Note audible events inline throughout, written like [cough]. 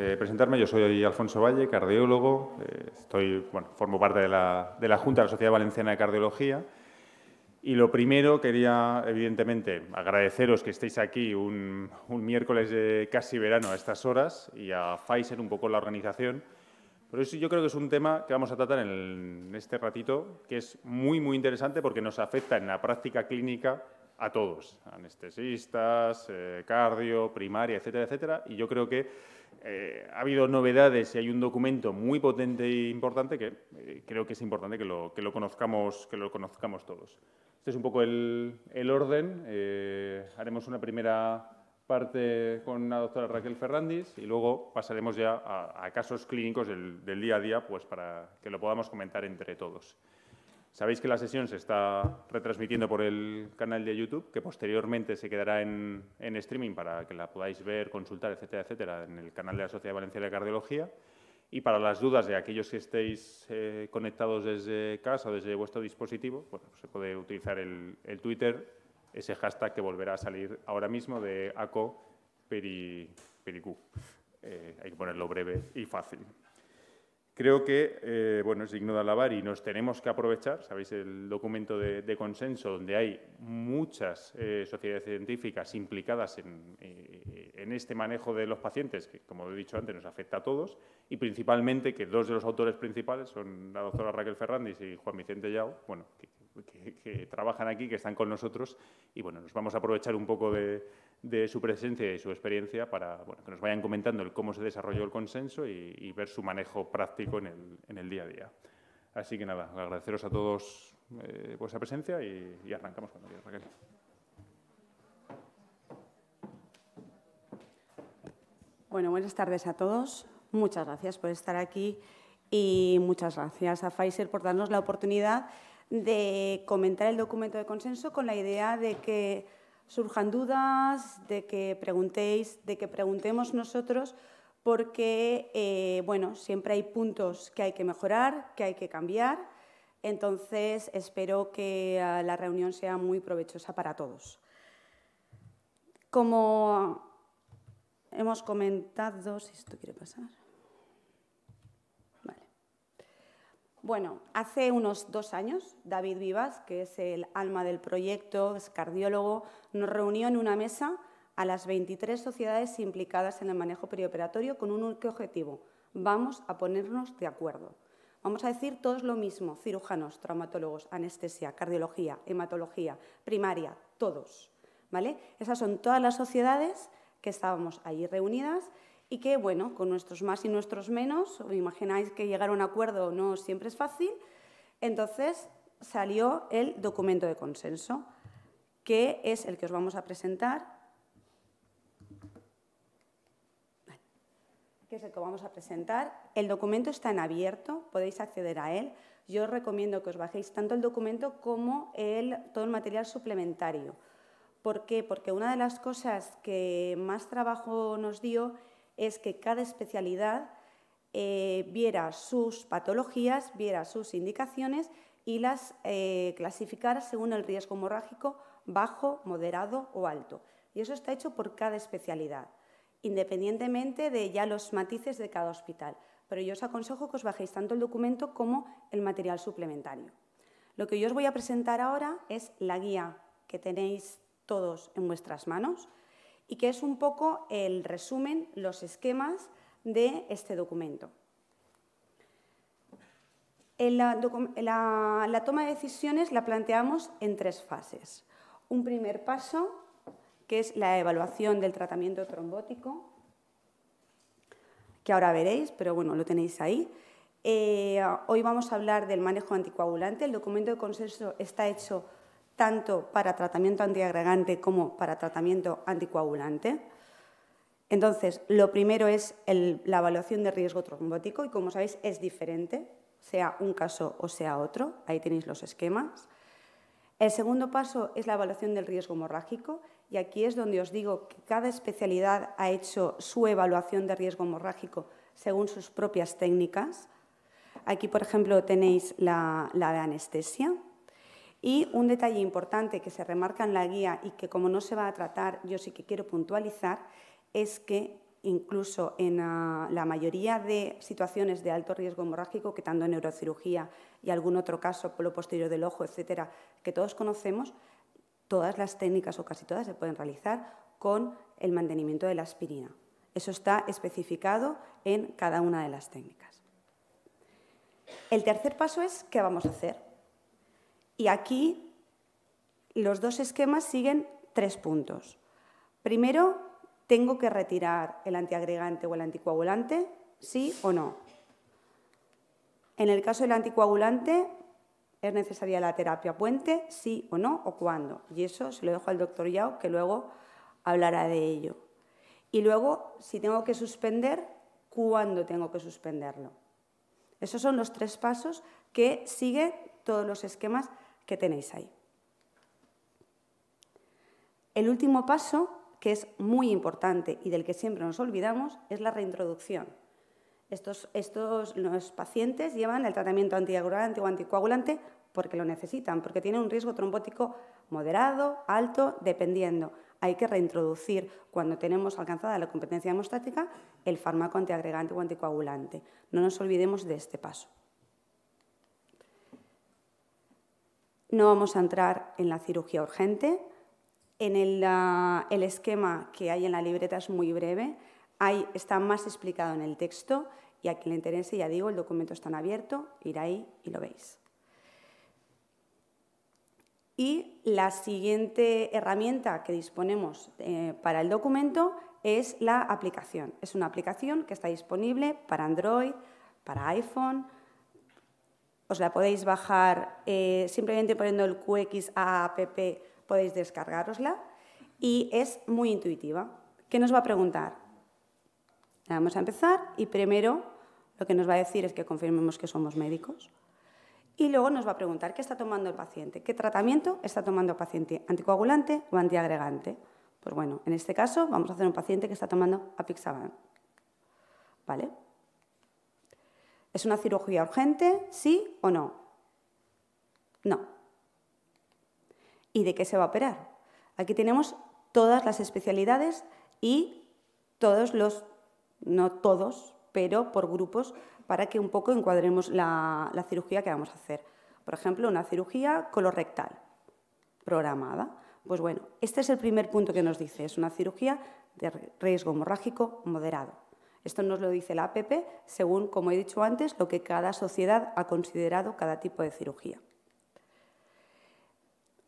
Eh, presentarme. Yo soy Alfonso Valle, cardiólogo. Eh, estoy, formo parte de la, Junta de la Sociedad Valenciana de Cardiología. Y lo primero, quería evidentemente agradeceros que estéis aquí un, miércoles de casi verano a estas horas y a Pfizer un poco la organización. Pero eso yo creo que es un tema que vamos a tratar en, este ratito, que es muy, muy interesante porque nos afecta en la práctica clínica a todos, anestesistas, eh, cardio, primaria, etcétera, etcétera. Y yo creo que eh, ha habido novedades y hay un documento muy potente e importante que eh, creo que es importante que lo, que lo, conozcamos, que lo conozcamos todos. Este es un poco el, orden. Eh, haremos una primera parte con la doctora Raquel Ferrandis y luego pasaremos ya a, casos clínicos del, del, día a día pues para que lo podamos comentar entre todos. Sabéis que la sesión se está retransmitiendo por el canal de YouTube, que posteriormente se quedará en, streaming para que la podáis ver, consultar, etcétera, etcétera, en el canal de la Sociedad Valenciana de Cardiología. Y para las dudas de aquellos que estéis eh, conectados desde casa o desde vuestro dispositivo, pues se puede utilizar el, Twitter, ese hashtag que volverá a salir ahora mismo de ACO eh, hay que ponerlo breve y fácil. Creo que eh, bueno, es digno de alabar y nos tenemos que aprovechar, sabéis, el documento de, consenso donde hay muchas eh, sociedades científicas implicadas eh, en, este manejo de los pacientes, que como he dicho antes nos afecta a todos, y principalmente que dos de los autores principales son la doctora Raquel Ferrandis y Juan Vicente Yao, bueno, que trabajan aquí, que están con nosotros, y bueno, nos vamos a aprovechar un poco de, de su presencia y su experiencia para bueno, que nos vayan comentando el cómo se desarrolló el consenso y, ver su manejo práctico en el, en el, día a día. Así que nada, agradeceros a todos eh, vuestra presencia y, arrancamos Bueno, buenas tardes a todos. Muchas gracias por estar aquí y muchas gracias a Pfizer por darnos la oportunidad de comentar el documento de consenso con la idea de que surjan dudas, de que preguntéis, de que preguntemos nosotros, porque eh, bueno, siempre hay puntos que hay que mejorar, que hay que cambiar. Entonces, espero que ah, la reunión sea muy provechosa para todos. Como hemos comentado, si esto quiere pasar. Bueno, hace unos dos años, David Vivas, que es el alma del proyecto, es cardiólogo, nos reunió en una mesa a las 23 sociedades implicadas en el manejo perioperatorio con un único objetivo. Vamos a ponernos de acuerdo. Vamos a decir todos lo mismo, cirujanos, traumatólogos, anestesia, cardiología, hematología, primaria, todos. ¿vale? Esas son todas las sociedades que estábamos allí reunidas y que, bueno, con nuestros más y nuestros menos, os imagináis que llegar a un acuerdo no siempre es fácil, entonces salió el documento de consenso, que es el que os vamos a presentar, es el que vamos a presentar. El documento está en abierto, podéis acceder a él. Yo os recomiendo que os bajéis tanto el documento como el, todo el material suplementario. ¿Por qué? Porque una de las cosas que más trabajo nos dio es que cada especialidad eh, viera sus patologías, viera sus indicaciones y las eh, clasificara según el riesgo hemorrágico bajo, moderado o alto. Y eso está hecho por cada especialidad, independientemente de ya los matices de cada hospital. Pero yo os aconsejo que os bajéis tanto el documento como el material suplementario. Lo que yo os voy a presentar ahora es la guía que tenéis todos en vuestras manos, y que es un poco el resumen, los esquemas de este documento. la, toma de decisiones la planteamos en tres fases. Un primer paso, que es la evaluación del tratamiento trombótico, que ahora veréis, pero bueno, lo tenéis ahí. Eh, hoy vamos a hablar del manejo anticoagulante. El documento de consenso está hecho tanto para tratamiento antiagregante como para tratamiento anticoagulante. Entonces, lo primero es la evaluación de riesgo trombótico y, como sabéis, es diferente, sea un caso o sea otro. Ahí tenéis los esquemas. El segundo paso es la evaluación del riesgo hemorrágico y aquí es donde os digo que cada especialidad ha hecho su evaluación de riesgo hemorrágico según sus propias técnicas. Aquí, por ejemplo, tenéis la, la de anestesia, y un detalle importante que se remarca en la guía y que como no se va a tratar, yo sí que quiero puntualizar, es que incluso en ah, la mayoría de situaciones de alto riesgo hemorrágico, que tanto en neurocirugía y algún otro caso, lo posterior del ojo, etcétera, que todos conocemos, todas las técnicas o casi todas se pueden realizar con el mantenimiento de la aspirina. Eso está especificado en cada una de las técnicas. El tercer paso es qué vamos a hacer. Y aquí los dos esquemas siguen tres puntos. Primero, tengo que retirar el antiagregante o el anticoagulante, sí o no. En el caso del anticoagulante, ¿es necesaria la terapia puente? Sí o no, o cuándo. Y eso se lo dejo al doctor Yao, que luego hablará de ello. Y luego, si tengo que suspender, ¿cuándo tengo que suspenderlo? Esos son los tres pasos que siguen todos los esquemas que tenéis ahí. El último paso, que es muy importante y del que siempre nos olvidamos, es la reintroducción. Estos, los pacientes llevan el tratamiento antiagregante o anticoagulante porque lo necesitan, porque tienen un riesgo trombótico moderado, alto, dependiendo. Hay que reintroducir, cuando tenemos alcanzada la competencia hemostática, el fármaco antiagregante o anticoagulante. No nos olvidemos de este paso. No vamos a entrar en la cirugía urgente. En el, ah, esquema que hay en la libreta es muy breve. está más explicado en el texto y a quien le interese, ya digo, el documento está abierto, ir ahí y lo veis. Y la siguiente herramienta que disponemos eh, para el documento es la aplicación. Es una aplicación que está disponible para Android, para iPhone, os la podéis bajar eh, simplemente poniendo el QXAAPP, podéis descargarosla y es muy intuitiva. ¿Qué nos va a preguntar? Vamos a empezar y primero lo que nos va a decir es que confirmemos que somos médicos y luego nos va a preguntar qué está tomando el paciente, qué tratamiento está tomando el paciente, anticoagulante o antiagregante. Pues bueno, en este caso vamos a hacer un paciente que está tomando apixaban. ¿Vale? ¿Es una cirugía urgente? ¿Sí o no? No. ¿Y de qué se va a operar? Aquí tenemos todas las especialidades y todos los, no todos, pero por grupos para que un poco encuadremos la, cirugía que vamos a hacer. Por ejemplo, una cirugía colorectal programada. Pues bueno, este es el primer punto que nos dice, es una cirugía de riesgo hemorrágico moderado. Esto nos lo dice la APP según, como he dicho antes, lo que cada sociedad ha considerado cada tipo de cirugía.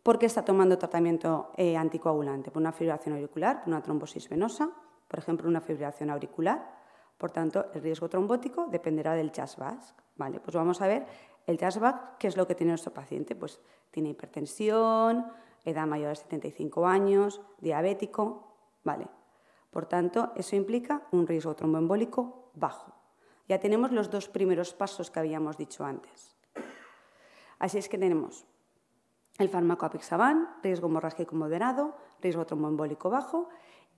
¿Por qué está tomando tratamiento eh, anticoagulante? Por una fibrilación auricular, por una trombosis venosa, por ejemplo, una fibrilación auricular. Por tanto, el riesgo trombótico dependerá del chasbas. Vale, pues vamos a ver el chasbas, ¿qué es lo que tiene nuestro paciente? Pues tiene hipertensión, edad mayor de 75 años, diabético, vale. Por tanto, eso implica un riesgo tromboembólico bajo. Ya tenemos los dos primeros pasos que habíamos dicho antes. Así es que tenemos el fármaco apixaban, riesgo hemorrágico moderado, riesgo tromboembólico bajo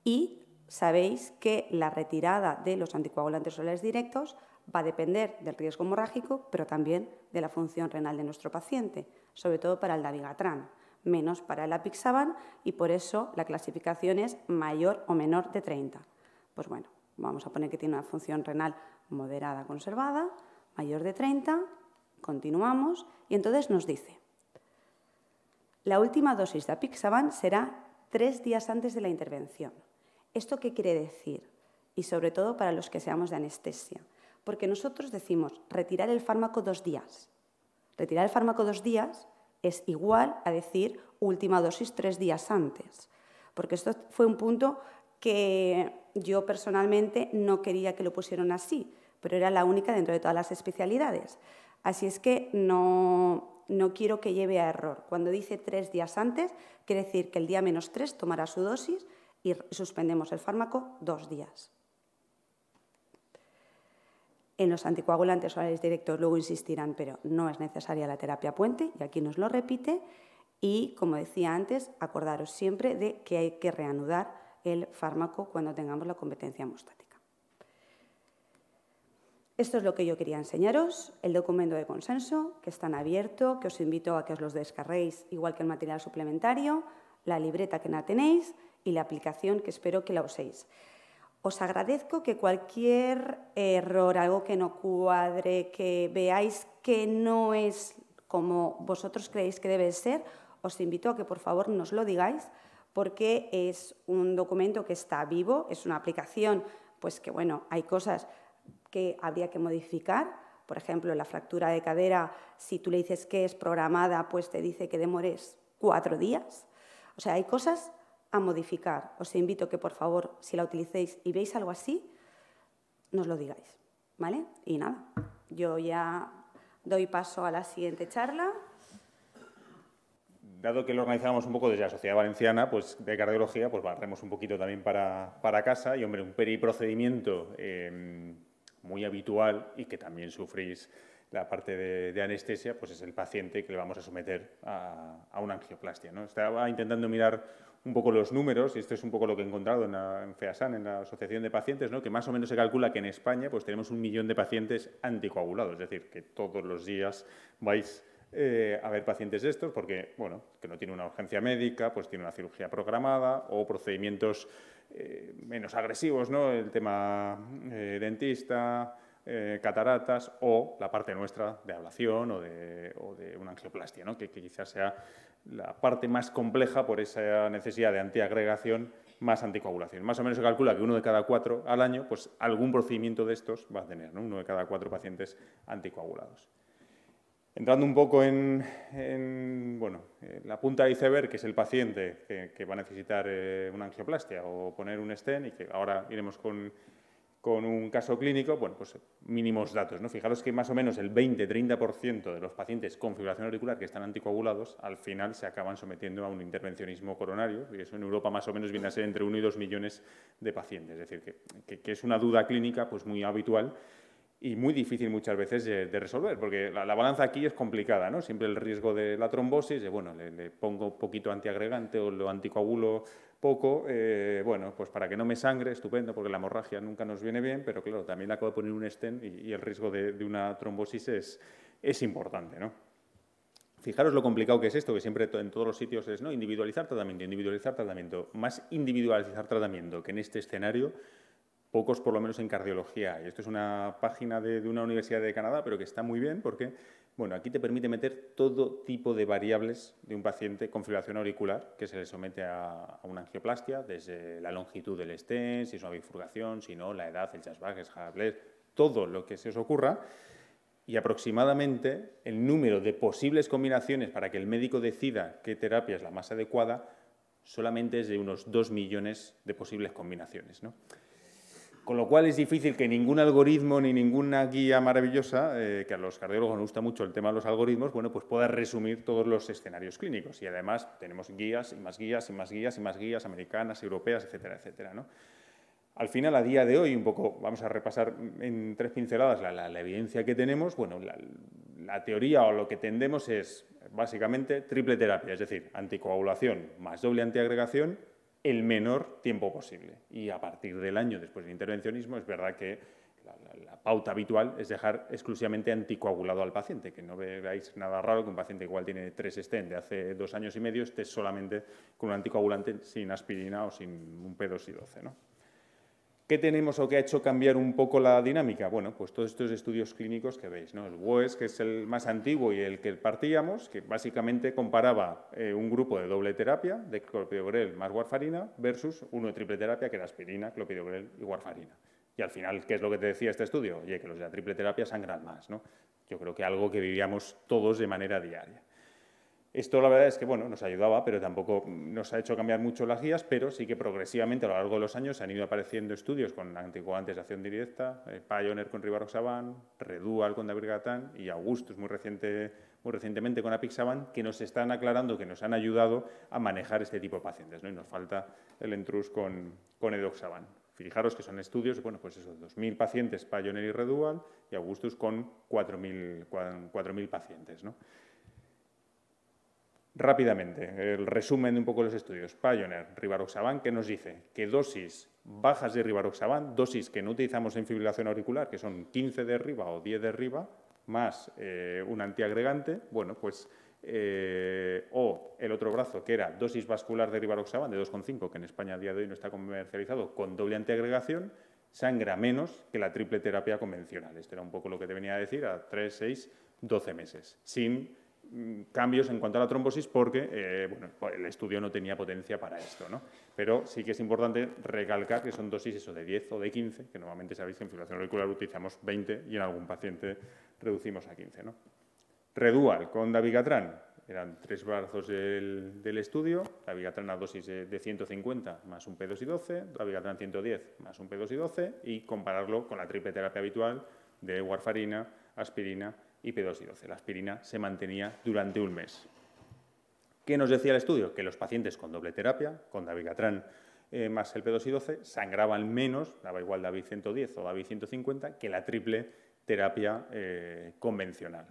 y sabéis que la retirada de los anticoagulantes orales directos va a depender del riesgo hemorrágico, pero también de la función renal de nuestro paciente, sobre todo para el dabigatran menos para el apixaban y por eso la clasificación es mayor o menor de 30. Pues bueno, vamos a poner que tiene una función renal moderada conservada, mayor de 30, continuamos y entonces nos dice, la última dosis de Apixaban será tres días antes de la intervención. ¿Esto qué quiere decir? Y sobre todo para los que seamos de anestesia. Porque nosotros decimos retirar el fármaco dos días. Retirar el fármaco dos días es igual a decir última dosis tres días antes, porque esto fue un punto que yo personalmente no quería que lo pusieran así, pero era la única dentro de todas las especialidades. Así es que no, no quiero que lleve a error. Cuando dice tres días antes, quiere decir que el día menos tres tomará su dosis y suspendemos el fármaco dos días. En los anticoagulantes orales directos luego insistirán, pero no es necesaria la terapia puente, y aquí nos lo repite. Y, como decía antes, acordaros siempre de que hay que reanudar el fármaco cuando tengamos la competencia hemostática. Esto es lo que yo quería enseñaros, el documento de consenso, que está en abierto, que os invito a que os los descarréis, igual que el material suplementario, la libreta que no tenéis y la aplicación que espero que la uséis. Os agradezco que cualquier error, algo que no cuadre, que veáis que no es como vosotros creéis que debe ser, os invito a que por favor nos lo digáis porque es un documento que está vivo, es una aplicación, pues que bueno, hay cosas que habría que modificar, por ejemplo, la fractura de cadera, si tú le dices que es programada, pues te dice que demores cuatro días. O sea, hay cosas a modificar. Os invito que, por favor, si la utilicéis y veis algo así, nos lo digáis. ¿Vale? Y nada, yo ya doy paso a la siguiente charla. Dado que lo organizamos un poco desde la Sociedad Valenciana pues, de Cardiología, pues barremos un poquito también para, para casa. Y, hombre, un periprocedimiento eh, muy habitual y que también sufrís la parte de, de, anestesia, pues es el paciente que le vamos a someter a, a una angioplastia. ¿no? Estaba intentando mirar un poco los números, y esto es un poco lo que he encontrado en, FEASAN, en la Asociación de Pacientes, ¿no? que más o menos se calcula que en España pues, tenemos un millón de pacientes anticoagulados, es decir, que todos los días vais eh, a ver pacientes de estos porque, bueno, que no tiene una urgencia médica, pues tiene una cirugía programada o procedimientos eh, menos agresivos, ¿no? El tema eh, dentista, cataratas o la parte nuestra de ablación o de, una angioplastia, ¿no? que, quizás sea la parte más compleja por esa necesidad de antiagregación más anticoagulación. Más o menos se calcula que uno de cada cuatro al año, pues algún procedimiento de estos va a tener, ¿no? uno de cada cuatro pacientes anticoagulados. Entrando un poco en, bueno, la punta de iceberg, que es el paciente que, va a necesitar eh, una angioplastia o poner un stent, y que ahora iremos con con un caso clínico, bueno, pues mínimos datos. ¿no? Fijaros que más o menos el 20-30% de los pacientes con fibrilación auricular que están anticoagulados al final se acaban sometiendo a un intervencionismo coronario y eso en Europa más o menos viene a ser entre 1 y 2 millones de pacientes. Es decir, que, que es una duda clínica pues muy habitual y muy difícil muchas veces de, resolver, porque la, balanza aquí es complicada, ¿no? Siempre el riesgo de la trombosis, bueno, le, pongo poquito antiagregante o lo anticoagulo poco, eh, bueno, pues para que no me sangre, estupendo, porque la hemorragia nunca nos viene bien, pero claro, también le acabo de poner un estén y, el riesgo de, de, una trombosis es, es importante, ¿no? Fijaros lo complicado que es esto, que siempre en todos los sitios es ¿no? individualizar tratamiento, individualizar tratamiento, más individualizar tratamiento que en este escenario pocos por lo menos en cardiología. Y esto es una página de, una universidad de Canadá, pero que está muy bien porque, bueno, aquí te permite meter todo tipo de variables de un paciente con fibrilación auricular que se le somete a, una angioplastia, desde la longitud del estén, si es una bifurcación, si no, la edad, el chasvag, el todo lo que se os ocurra. Y aproximadamente el número de posibles combinaciones para que el médico decida qué terapia es la más adecuada solamente es de unos 2 millones de posibles combinaciones. ¿no? Con lo cual es difícil que ningún algoritmo ni ninguna guía maravillosa, eh, que a los cardiólogos nos gusta mucho el tema de los algoritmos, bueno, pues pueda resumir todos los escenarios clínicos. Y además tenemos guías y más guías y más guías y más guías americanas, europeas, etcétera, etcétera. Al final, a día de hoy, un poco, vamos a repasar en tres pinceladas la, evidencia que tenemos. Bueno, la teoría o lo que tendemos es básicamente triple terapia, es decir, anticoagulación más doble antiagregación el menor tiempo posible. Y a partir del año después del intervencionismo, es verdad que la, pauta habitual es dejar exclusivamente anticoagulado al paciente, que no veáis nada raro que un paciente igual tiene tres stent de hace dos años y medio esté solamente con un anticoagulante sin aspirina o sin un P2 y 12. ¿no? ¿Qué tenemos o qué ha hecho cambiar un poco la dinámica? Bueno, pues todos estos estudios clínicos que veis, ¿no? El WES, que es el más antiguo y el que partíamos, que básicamente comparaba eh, un grupo de doble terapia, de clopidogrel más warfarina, versus uno de triple terapia, que era aspirina, clopidogrel y warfarina. Y al final, ¿qué es lo que te decía este estudio? Oye, que los de la triple terapia sangran más, ¿no? Yo creo que algo que vivíamos todos de manera diaria. Esto la verdad es que bueno, nos ayudaba, pero tampoco nos ha hecho cambiar mucho las guías, pero sí que progresivamente a lo largo de los años han ido apareciendo estudios con anticoagulantes de acción directa, eh, Pioneer con Rivaroxaban, Redual con Davirgatan y Augustus muy, recientemente con Apixaban, que nos están aclarando, que nos han ayudado a manejar este tipo de pacientes. ¿no? Y nos falta el Entrus con, con Edoxaban. Fijaros que son estudios, bueno, pues esos 2.000 pacientes Pioneer y Redual y Augustus con 4.000 pacientes, ¿no? Rápidamente, el resumen de un poco los estudios. Pioneer, rivaroxaban, que nos dice que dosis bajas de rivaroxaban, dosis que no utilizamos en fibrilación auricular, que son 15 de arriba o 10 de arriba, más eh, un antiagregante, bueno, pues, eh, o el otro brazo, que era dosis vascular de rivaroxaban de 2,5, que en España a día de hoy no está comercializado, con doble antiagregación, sangra menos que la triple terapia convencional. Esto era un poco lo que te venía a decir a 3, 6, 12 meses, sin cambios en cuanto a la trombosis porque eh, pues, el estudio no tenía potencia para esto. ¿no? Pero sí que es importante recalcar que son dosis eso, de 10 o de 15, que normalmente sabéis que en fibrilación auricular utilizamos 20 y en algún paciente reducimos a 15. ¿no? Redual con Davigatran, eran tres brazos del, estudio, Davigatran a dosis de, 150 más un P2 y 12, Davigatran 110 más un P2 y 12 y compararlo con la triple terapia habitual de warfarina, aspirina y P2 y 12. La aspirina se mantenía durante un mes. ¿Qué nos decía el estudio? Que los pacientes con doble terapia, con David eh, más el P2 y 12, sangraban menos, daba igual David 110 o David 150, que la triple terapia eh, convencional.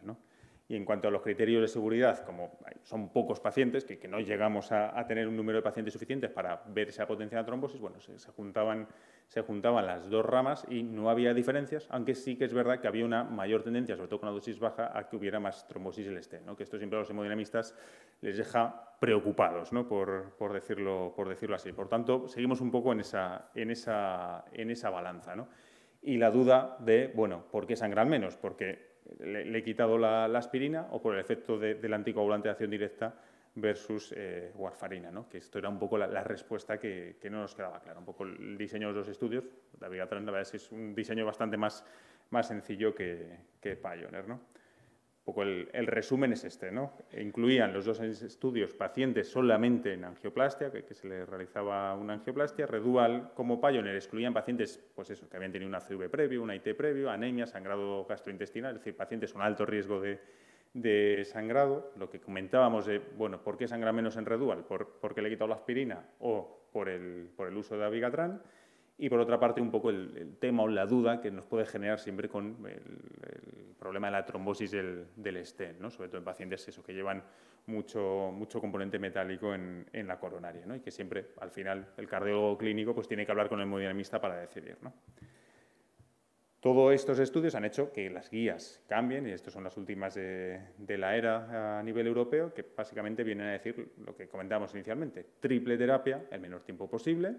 Y en cuanto a los criterios de seguridad, como son pocos pacientes, que, no llegamos a, tener un número de pacientes suficientes para ver esa potencia la trombosis, bueno, se juntaban se juntaban las dos ramas y no había diferencias, aunque sí que es verdad que había una mayor tendencia, sobre todo con la dosis baja, a que hubiera más trombosis en el ¿no? que esto siempre a los hemodinamistas les deja preocupados, ¿no? por, decirlo, por decirlo así. Por tanto, seguimos un poco en esa, balanza. ¿no? Y la duda de, bueno, ¿por qué sangran menos? ¿Porque le, he quitado la, aspirina o por el efecto de, del anticoagulante de acción directa? versus eh, warfarina, ¿no? que esto era un poco la, respuesta que, no nos quedaba clara. Un poco el diseño de los estudios, David Atran, la verdad es un diseño bastante más, más sencillo que, que Pioneer. ¿no? Un poco el, resumen es este, ¿no? Incluían los dos estudios pacientes solamente en angioplastia, que, se le realizaba una angioplastia, Redual como Pioneer excluían pacientes, pues eso, que habían tenido una CV previo, una IT previo, anemia, sangrado gastrointestinal, es decir, pacientes con alto riesgo de, de sangrado, lo que comentábamos de, bueno, ¿por qué sangra menos en Redual? ¿Por, ¿Porque le he quitado la aspirina o por el, uso de Avigatran? Y por otra parte, un poco el, tema o la duda que nos puede generar siempre con el, problema de la trombosis del, del estén, ¿no? sobre todo en pacientes eso, que llevan mucho, mucho componente metálico en, en la coronaria ¿no? y que siempre, al final, el cardiólogo clínico pues, tiene que hablar con el hemodinamista para decidir. Todos estos estudios han hecho que las guías cambien, y estas son las últimas de, la era a nivel europeo, que básicamente vienen a decir lo que comentábamos inicialmente, triple terapia el menor tiempo posible,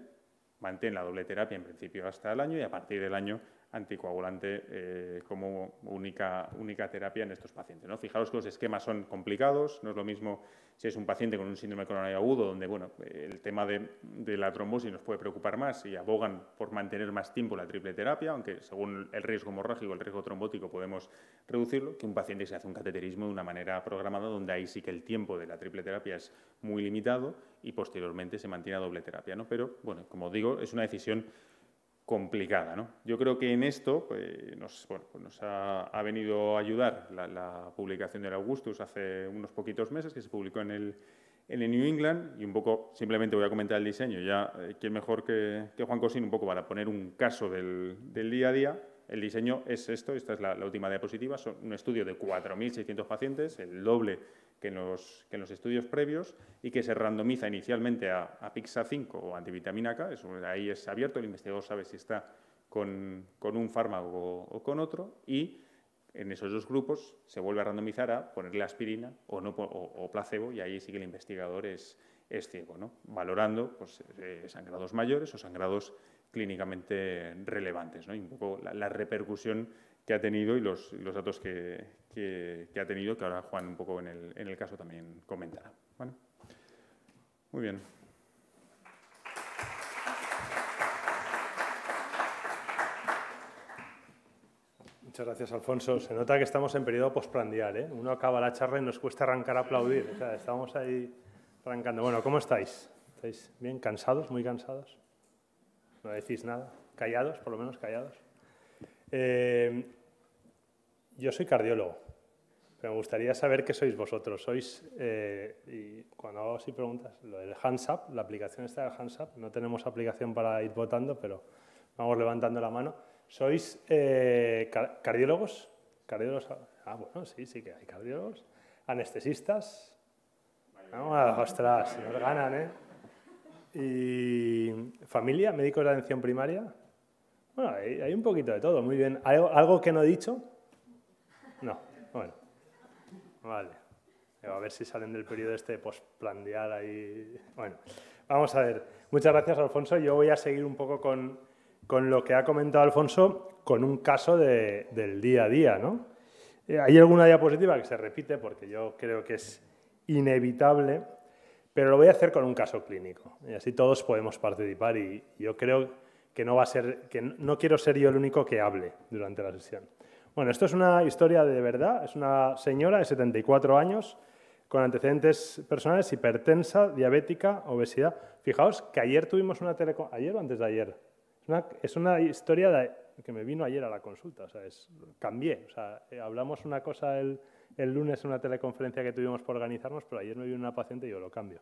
mantén la doble terapia en principio hasta el año y a partir del año anticoagulante eh, como única, terapia en estos pacientes. ¿no? Fijaros que los esquemas son complicados, no es lo mismo si es un paciente con un síndrome coronario agudo, donde bueno, el tema de, la trombosis nos puede preocupar más y abogan por mantener más tiempo la triple terapia, aunque según el riesgo hemorrágico, el riesgo trombótico podemos reducirlo, que un paciente se hace un cateterismo de una manera programada, donde ahí sí que el tiempo de la triple terapia es muy limitado y posteriormente se mantiene a doble terapia. ¿no? Pero bueno, como digo, es una decisión complicada. ¿no? Yo creo que en esto pues, nos, pues ha, venido a ayudar la, publicación del Augustus hace unos poquitos meses, que se publicó en el, en el New England, y un poco, simplemente voy a comentar el diseño, ya eh, quién mejor que, que, Juan Cosín, un poco para poner un caso del, del, día a día. El diseño es esto, esta es la, la última diapositiva, son un estudio de 4.600 pacientes, el doble que en, los, estudios previos y que se randomiza inicialmente a, PIXA5 o antivitamina K, ahí es abierto, el investigador sabe si está con, un fármaco o, con otro y en esos dos grupos se vuelve a randomizar a ponerle aspirina o, no, o, placebo y ahí sí que el investigador es, es ciego, valorando pues, eh, sangrados mayores o sangrados clínicamente relevantes y un poco la repercusión que ha tenido y los, datos que, ha tenido, que ahora Juan un poco en el, caso también comentará. Muy bien. Muchas gracias, Alfonso. Se nota que estamos en periodo postprandial. ¿eh? Uno acaba la charla y nos cuesta arrancar a aplaudir. estamos ahí arrancando. Bueno, ¿cómo estáis? ¿Estáis bien? ¿Cansados? ¿Muy cansados? ¿No decís nada? ¿Callados? Por lo menos callados. Eh, yo soy cardiólogo, pero me gustaría saber qué sois vosotros. Sois, eh, y cuando hago así preguntas, lo del Hands Up, la aplicación está del Up? no tenemos aplicación para ir votando, pero vamos levantando la mano. ¿Sois eh, cardiólogos? ¿Cardiólogos? Ah, bueno, sí, sí que hay cardiólogos. ¿Anestesistas? ah, ostras, nos ganan, ¿Y familia? ¿Médicos de atención primaria? Bueno, hay, un poquito de todo, muy bien. ¿Algo, que no he dicho? No, bueno. Vale. A ver si salen del periodo este de ahí. Bueno, vamos a ver. Muchas gracias, Alfonso. Yo voy a seguir un poco con, lo que ha comentado Alfonso, con un caso de, del día a día, ¿no? Eh, hay alguna diapositiva que se repite porque yo creo que es inevitable, pero lo voy a hacer con un caso clínico y así todos podemos participar y yo creo que no va a ser, que no quiero ser yo el único que hable durante la sesión. Bueno, esto es una historia de verdad, es una señora de 74 años con antecedentes personales, hipertensa, diabética, obesidad. Fijaos que ayer tuvimos una tele ¿Ayer o antes de ayer? Es una, historia que me vino ayer a la consulta, o sea, es... cambié. O sea, eh, hablamos una cosa el, el lunes en una teleconferencia que tuvimos por organizarnos, pero ayer me vino una paciente y yo lo cambio.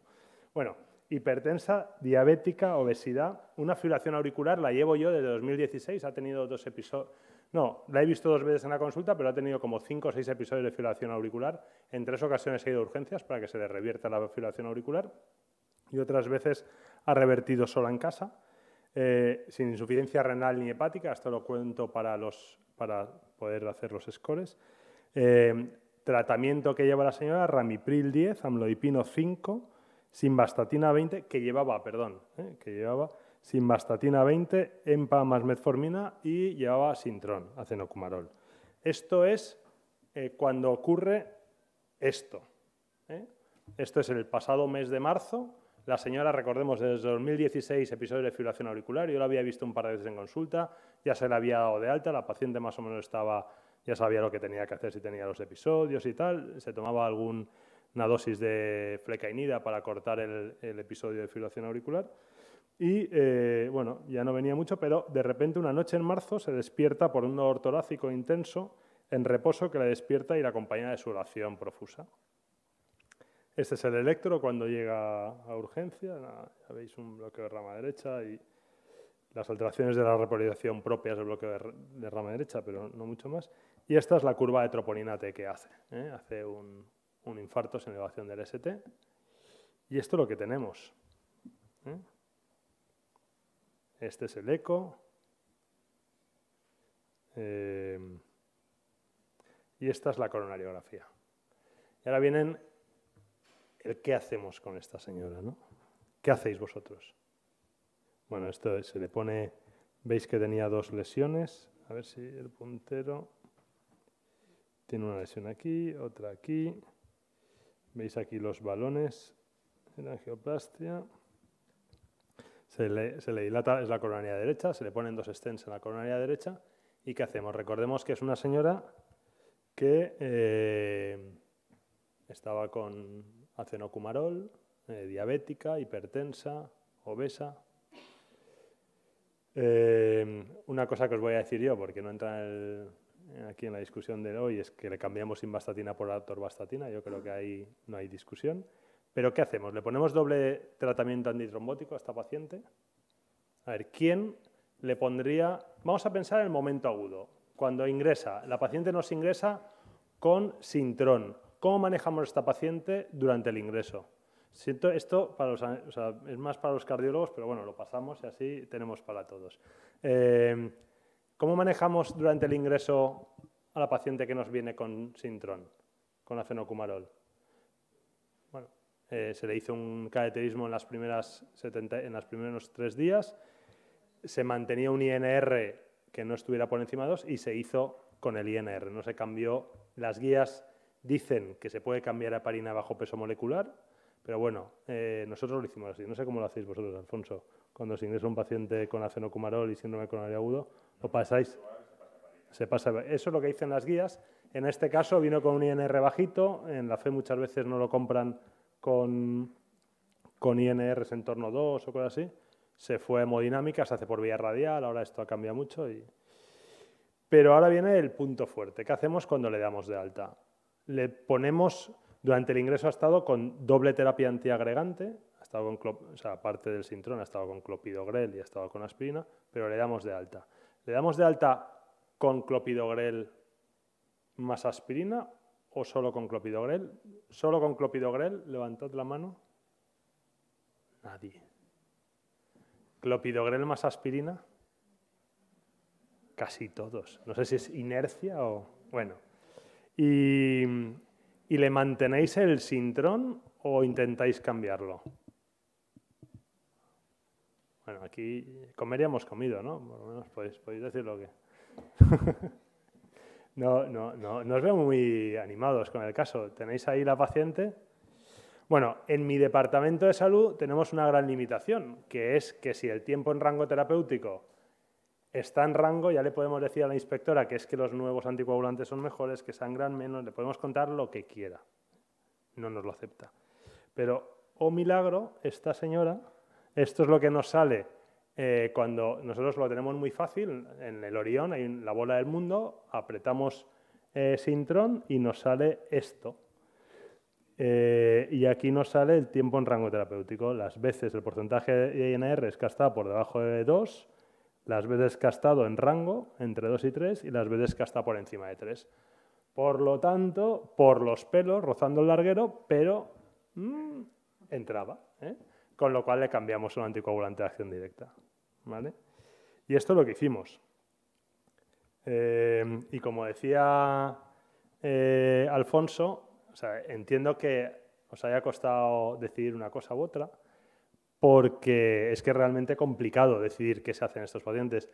Bueno, hipertensa, diabética, obesidad. Una fibrilación auricular la llevo yo desde 2016, ha tenido dos episodios. No, la he visto dos veces en la consulta, pero ha tenido como cinco o seis episodios de fibrilación auricular. En tres ocasiones ha ido a urgencias para que se le revierta la fibrilación auricular y otras veces ha revertido sola en casa, eh, sin insuficiencia renal ni hepática. Esto lo cuento para, los, para poder hacer los scores. Eh, tratamiento que lleva la señora, ramipril 10, amlodipino 5, simvastatina 20, que llevaba, perdón, eh, que llevaba simvastatina 20, EMPA más metformina y llevaba sintrón, acenocumarol. Esto es eh, cuando ocurre esto. Eh. Esto es el pasado mes de marzo. La señora, recordemos, desde 2016, episodio de fibrilación auricular. Yo la había visto un par de veces en consulta, ya se la había dado de alta, la paciente más o menos estaba, ya sabía lo que tenía que hacer, si tenía los episodios y tal, se tomaba algún una dosis de flecainida para cortar el, episodio de fibrilación auricular. Y eh, bueno, ya no venía mucho, pero de repente una noche en marzo se despierta por un dolor torácico intenso en reposo que la despierta y la acompaña de su oración profusa. Este es el electro cuando llega a urgencia. Ya veis un bloqueo de rama derecha y las alteraciones de la repolarización propias del bloqueo de rama derecha, pero no mucho más. Y esta es la curva de troponina que hace. ¿eh? Hace un, un infarto sin elevación del ST. Y esto es lo que tenemos. ¿eh? Este es el eco. Em, y esta es la coronariografía. Y ahora vienen el qué hacemos con esta señora, ¿no? ¿Qué hacéis vosotros? Bueno, esto se le pone, veis que tenía dos lesiones, a ver si el puntero tiene una lesión aquí, otra aquí, Veis aquí los balones en angioplastia. Se le, se le, dilata, es la coronaria derecha, se le ponen dos stents en la coronaria derecha. ¿Y qué hacemos? Recordemos que es una señora que eh, estaba con acenocumarol, eh, diabética, hipertensa, obesa. Eh, una cosa que os voy a decir yo, porque no entra en el, aquí en la discusión de hoy es que le cambiamos simvastatina por atorvastatina, yo creo que ahí no hay discusión. Pero ¿qué hacemos? ¿Le ponemos doble tratamiento antitrombótico a esta paciente? A ver, ¿quién le pondría... Vamos a pensar en el momento agudo, cuando ingresa, la paciente nos ingresa con sintrón. ¿Cómo manejamos a esta paciente durante el ingreso? Siento esto para es más para los cardiólogos, pero bueno, lo pasamos y así tenemos para todos. Eh, ¿Cómo manejamos durante el ingreso a la paciente que nos viene con Sintron, con la Bueno, eh, se le hizo un cateterismo en, las primeras en los primeros tres días, se mantenía un INR que no estuviera por encima de 2 y se hizo con el INR, no se cambió. Las guías dicen que se puede cambiar a parina bajo peso molecular, pero bueno, eh, nosotros lo hicimos así. No sé cómo lo hacéis vosotros, Alfonso, cuando se ingresa un paciente con acenocumarol y síndrome coronario agudo, lo pasáis. Se pasa. Eso es lo que dicen las guías. En este caso vino con un INR bajito. En la fe muchas veces no lo compran con, con INRs en torno 2 o cosas así. Se fue hemodinámica, se hace por vía radial. Ahora esto ha cambiado mucho. Pero ahora viene el punto fuerte. ¿Qué hacemos cuando le damos de alta? Le ponemos durante el ingreso ha estado con doble terapia antiagregante, ha estado con, o del sintrón, ha estado con clopidogrel y ha estado con aspirina, pero le damos de alta. ¿Le damos de alta con clopidogrel más aspirina o solo con clopidogrel? Solo con clopidogrel, levantad la mano. Nadie. ¿Clopidogrel más aspirina? Casi todos. No sé si es inercia o... Bueno. ¿Y, y le mantenéis el sintrón o intentáis cambiarlo? Bueno, aquí comeríamos comido, ¿no? Por lo menos podéis, podéis decir lo que. [laughs] no, no, no, no os veo muy animados con el caso. ¿Tenéis ahí la paciente? Bueno, en mi departamento de salud tenemos una gran limitación, que es que si el tiempo en rango terapéutico está en rango, ya le podemos decir a la inspectora que es que los nuevos anticoagulantes son mejores, que sangran menos, le podemos contar lo que quiera. No nos lo acepta. Pero, oh milagro, esta señora esto es lo que nos sale eh, cuando nosotros lo tenemos muy fácil. En el Orión hay la bola del mundo, apretamos eh, y nos sale esto. Eh, y aquí nos sale el tiempo en rango terapéutico, las veces, el porcentaje de INR es castado por debajo de 2, las veces castado en rango entre 2 y 3 y las veces casta por encima de 3. Por lo tanto, por los pelos, rozando el larguero, pero mm, entraba. ¿eh? con lo cual le cambiamos un anticoagulante de acción directa. Y esto es lo que hicimos. Eh, y como decía eh, Alfonso, entiendo que os haya costado decidir una cosa u otra, porque es que es realmente complicado decidir qué se hacen estos pacientes.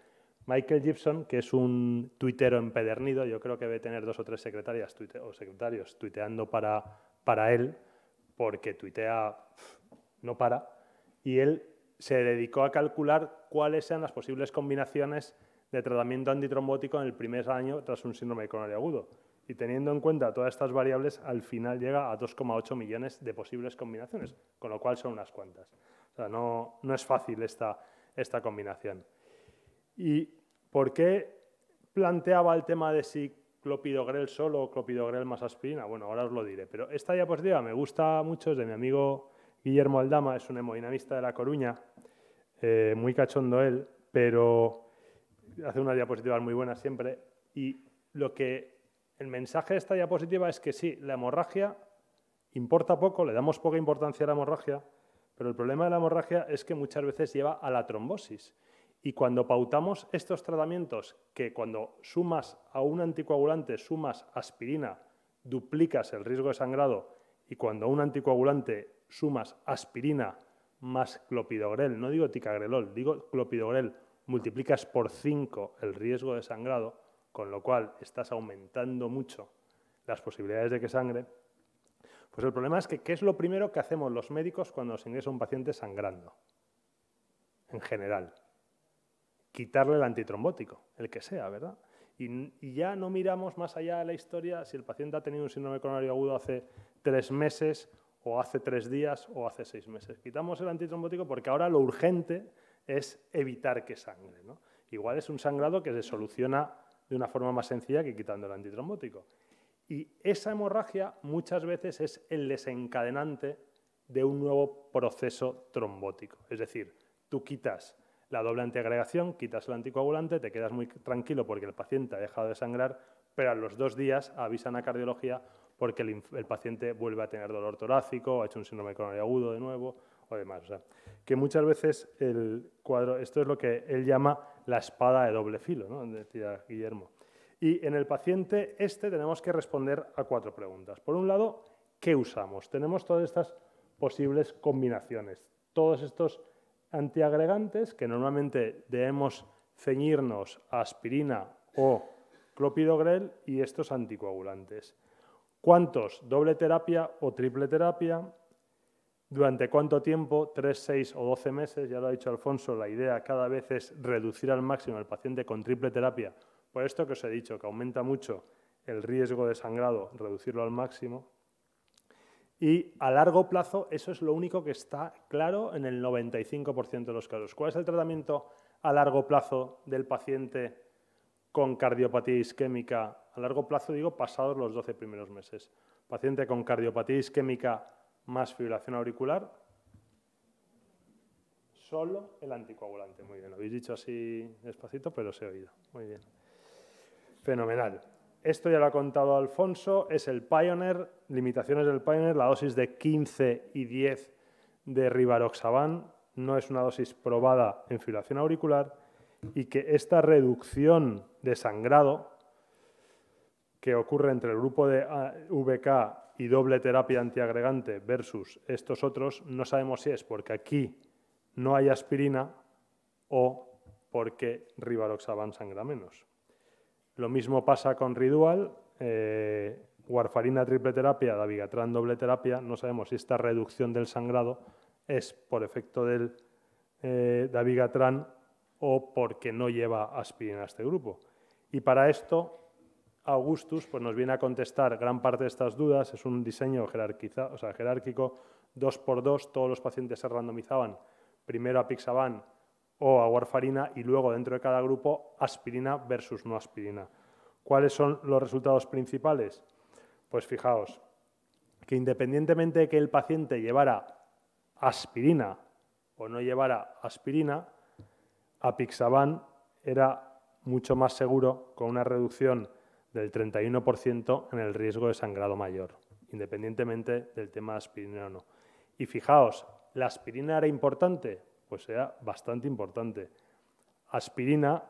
Michael Gibson, que es un tuitero empedernido, yo creo que debe tener dos o tres secretarias o secretarios tuiteando para, para él, porque tuitea no para y él se dedicó a calcular cuáles sean las posibles combinaciones de tratamiento antitrombótico en el primer año tras un síndrome coronario agudo. Y teniendo en cuenta todas estas variables, al final llega a 2,8 millones de posibles combinaciones, con lo cual son unas cuantas. O sea, no, es fácil esta, esta combinación. ¿Y por qué planteaba el tema de si clopidogrel solo o clopidogrel más aspirina? Bueno, ahora os lo diré, pero esta diapositiva me gusta mucho, es de mi amigo Guillermo Aldama es un hemodinamista de La Coruña, eh, muy cachondo él, pero hace unas diapositivas muy buenas siempre. Y lo que el mensaje de esta diapositiva es que sí, la hemorragia importa poco, le damos poca importancia a la hemorragia, pero el problema de la hemorragia es que muchas veces lleva a la trombosis. Y cuando pautamos estos tratamientos, que cuando sumas a un anticoagulante, sumas aspirina, duplicas el riesgo de sangrado, y cuando a un anticoagulante sumas aspirina más clopidogrel, no digo ticagrelol, digo clopidogrel, multiplicas por 5 el riesgo de sangrado, con lo cual estás aumentando mucho las posibilidades de que sangre, pues el problema es que ¿qué es lo primero que hacemos los médicos cuando se ingresa un paciente sangrando? En general, quitarle el antitrombótico, el que sea, ¿verdad? Y, y, ya no miramos más allá de la historia si el paciente ha tenido un síndrome coronario agudo hace tres meses o hace tres días o hace seis meses. Quitamos el antitrombótico porque ahora lo urgente es evitar que sangre. Igual es un sangrado que se soluciona de una forma más sencilla que quitando el antitrombótico. Y esa hemorragia muchas veces es el desencadenante de un nuevo proceso trombótico. Es decir, tú quitas la doble antiagregación, quitas el anticoagulante, te quedas muy tranquilo porque el paciente ha dejado de sangrar, pero a los dos días avisan a cardiología porque el, paciente vuelve a tener dolor torácico, ha hecho un síndrome coronario agudo de nuevo o demás. O sea, que muchas veces el cuadro, esto es lo que él llama la espada de doble filo, ¿no? decía Guillermo. Y en el paciente este tenemos que responder a cuatro preguntas. Por un lado, ¿qué usamos? Tenemos todas estas posibles combinaciones, todos estos antiagregantes que normalmente debemos ceñirnos a aspirina o clopidogrel y estos anticoagulantes. ¿Cuántos? Doble terapia o triple terapia. ¿Durante cuánto tiempo? tres seis o 12 meses. Ya lo ha dicho Alfonso, la idea cada vez es reducir al máximo al paciente con triple terapia. Por esto que os he dicho, que aumenta mucho el riesgo de sangrado, reducirlo al máximo. Y a largo plazo, eso es lo único que está claro en el 95% de los casos. ¿Cuál es el tratamiento a largo plazo del paciente con cardiopatía isquémica a largo plazo digo pasados los 12 primeros meses. Paciente con cardiopatía isquémica más fibrilación auricular, solo el anticoagulante. Muy bien, lo habéis dicho así despacito, pero se ha oído. Muy bien. Fenomenal. Esto ya lo ha contado Alfonso, es el Pioneer, limitaciones del Pioneer, la dosis de 15 y 10 de rivaroxaban no es una dosis probada en fibrilación auricular y que esta reducción de sangrado que ocurre entre el grupo de ah, VK y doble terapia antiagregante versus estos otros, no sabemos si es porque aquí no hay aspirina o porque Rivaroxaban sangra menos. Lo mismo pasa con Ridual, eh, warfarina triple terapia, Davigatran doble terapia, no sabemos si esta reducción del sangrado es por efecto del eh, o porque no lleva aspirina a este grupo. Y para esto Augustus pues nos viene a contestar gran parte de estas dudas. Es un diseño jerárquico, dos por dos. Todos los pacientes se randomizaban primero a Pixaban o a Warfarina y luego dentro de cada grupo aspirina versus no aspirina. ¿Cuáles son los resultados principales? Pues fijaos que independientemente de que el paciente llevara aspirina o no llevara aspirina, a Apixaban era mucho más seguro con una reducción del 31% en el riesgo de sangrado mayor, independientemente del tema de aspirina o no. Y fijaos, ¿la aspirina era importante? Pues era bastante importante. Aspirina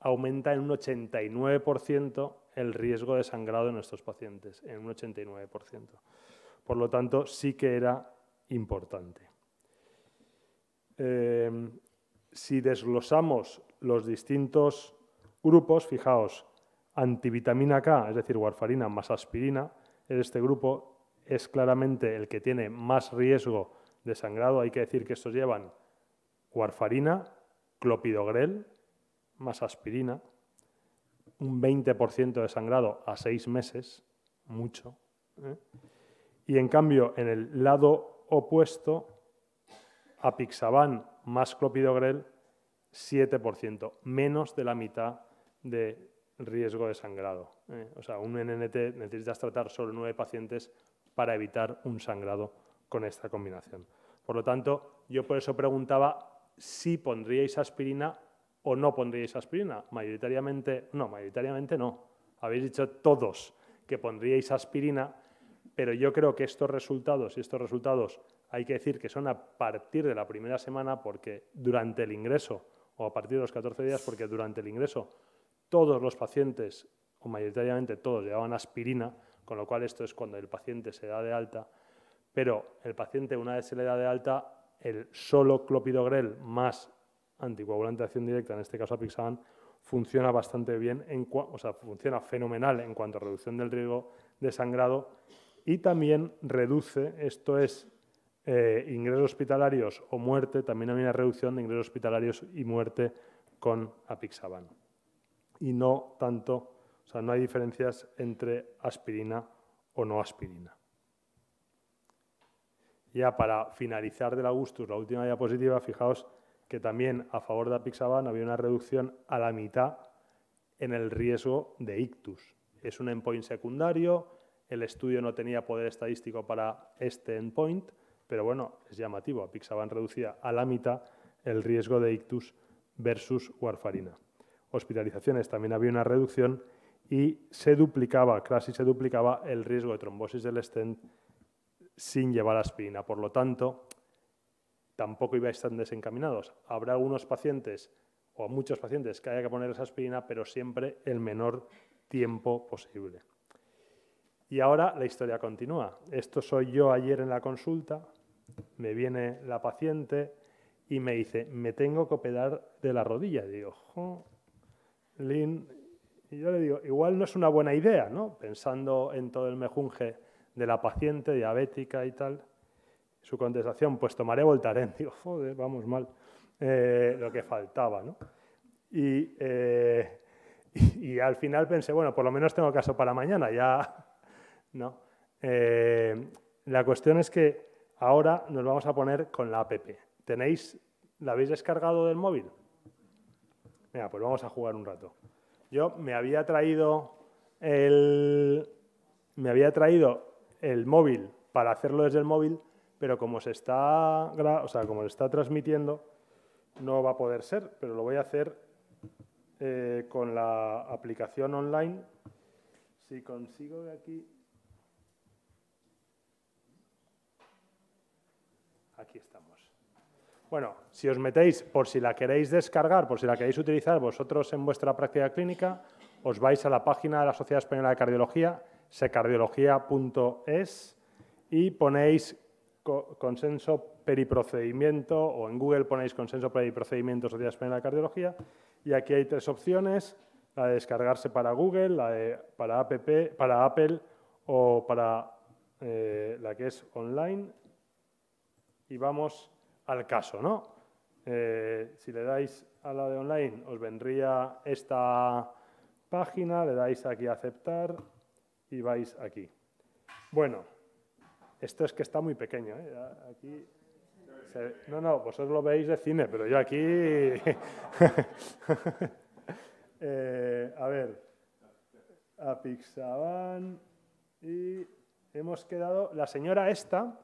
aumenta en un 89% el riesgo de sangrado en nuestros pacientes, en un 89%. Por lo tanto, sí que era importante. Eh, si desglosamos los distintos grupos, fijaos, Antivitamina K, es decir, warfarina más aspirina, en este grupo es claramente el que tiene más riesgo de sangrado. Hay que decir que estos llevan warfarina, clopidogrel, más aspirina, un 20% de sangrado a seis meses, mucho. ¿eh? Y en cambio, en el lado opuesto, apixaban más clopidogrel, 7%, menos de la mitad de riesgo de sangrado. ¿eh? O sea, un NNT necesitas tratar solo nueve pacientes para evitar un sangrado con esta combinación. Por lo tanto, yo por eso preguntaba si pondríais aspirina o no pondríais aspirina. Mayoritariamente, no, mayoritariamente no. Habéis dicho todos que pondríais aspirina, pero yo creo que estos resultados, y estos resultados hay que decir que son a partir de la primera semana, porque durante el ingreso, o a partir de los 14 días, porque durante el ingreso todos los pacientes, o mayoritariamente todos, llevaban aspirina, con lo cual esto es cuando el paciente se da de alta. Pero el paciente, una vez se le da de alta, el solo clopidogrel más anticoagulante de acción directa, en este caso apixaban, funciona bastante bien, en o sea, funciona fenomenal en cuanto a reducción del riesgo de sangrado y también reduce, esto es, eh, ingresos hospitalarios o muerte, también hay una reducción de ingresos hospitalarios y muerte con apixaban y no tanto, o sea, no hay diferencias entre aspirina o no aspirina. Ya para finalizar del Augustus la última diapositiva, fijaos que también a favor de Apixaban había una reducción a la mitad en el riesgo de ictus. Es un endpoint secundario, el estudio no tenía poder estadístico para este endpoint, pero bueno, es llamativo. Apixaban reducía a la mitad el riesgo de ictus versus warfarina hospitalizaciones también había una reducción y se duplicaba, casi se duplicaba el riesgo de trombosis del stent sin llevar aspirina. Por lo tanto, tampoco iba a estar desencaminados. Habrá algunos pacientes o a muchos pacientes que haya que poner esa aspirina, pero siempre el menor tiempo posible. Y ahora la historia continúa. Esto soy yo ayer en la consulta, me viene la paciente y me dice, me tengo que operar de la rodilla. digo, jo, y yo le digo, igual no es una buena idea, ¿no? Pensando en todo el mejunje de la paciente diabética y tal. Su contestación, pues tomaré Voltaren. [laughs] Digo, joder, vamos mal. Eh, lo que faltaba, ¿no? Eh, [laughs] y, al final pensé, bueno, por lo menos tengo caso para mañana, ya, [laughs] ¿no? Eh, la cuestión es que ahora nos vamos a poner con la app. ¿Tenéis, la habéis descargado del móvil? Venga, pues vamos a jugar un rato. Yo me había traído el, me había traído el móvil para hacerlo desde el móvil, pero como se está, como está transmitiendo, no va a poder ser, pero lo voy a hacer eh, con la aplicación online. Si consigo de aquí... Aquí estamos. Bueno, si os metéis, por si la queréis descargar, por si la queréis utilizar vosotros en vuestra práctica clínica, os vais a la página de la Sociedad Española de Cardiología, secardiología.es, y ponéis consenso periprocedimiento, o en Google ponéis consenso periprocedimiento Sociedad Española de Cardiología, y aquí hay tres opciones, la de descargarse para Google, la de para, app, para Apple o para eh, la que es online. Y vamos al caso, ¿no? Eh, si le dais a la de online, os vendría esta página, le dais aquí a aceptar y vais aquí. Bueno, esto es que está muy pequeño. ¿eh? Aquí no, no, vosotros lo veis de cine, pero yo aquí... [laughs] Eh, a ver, a Pixaban y hemos quedado... La señora esta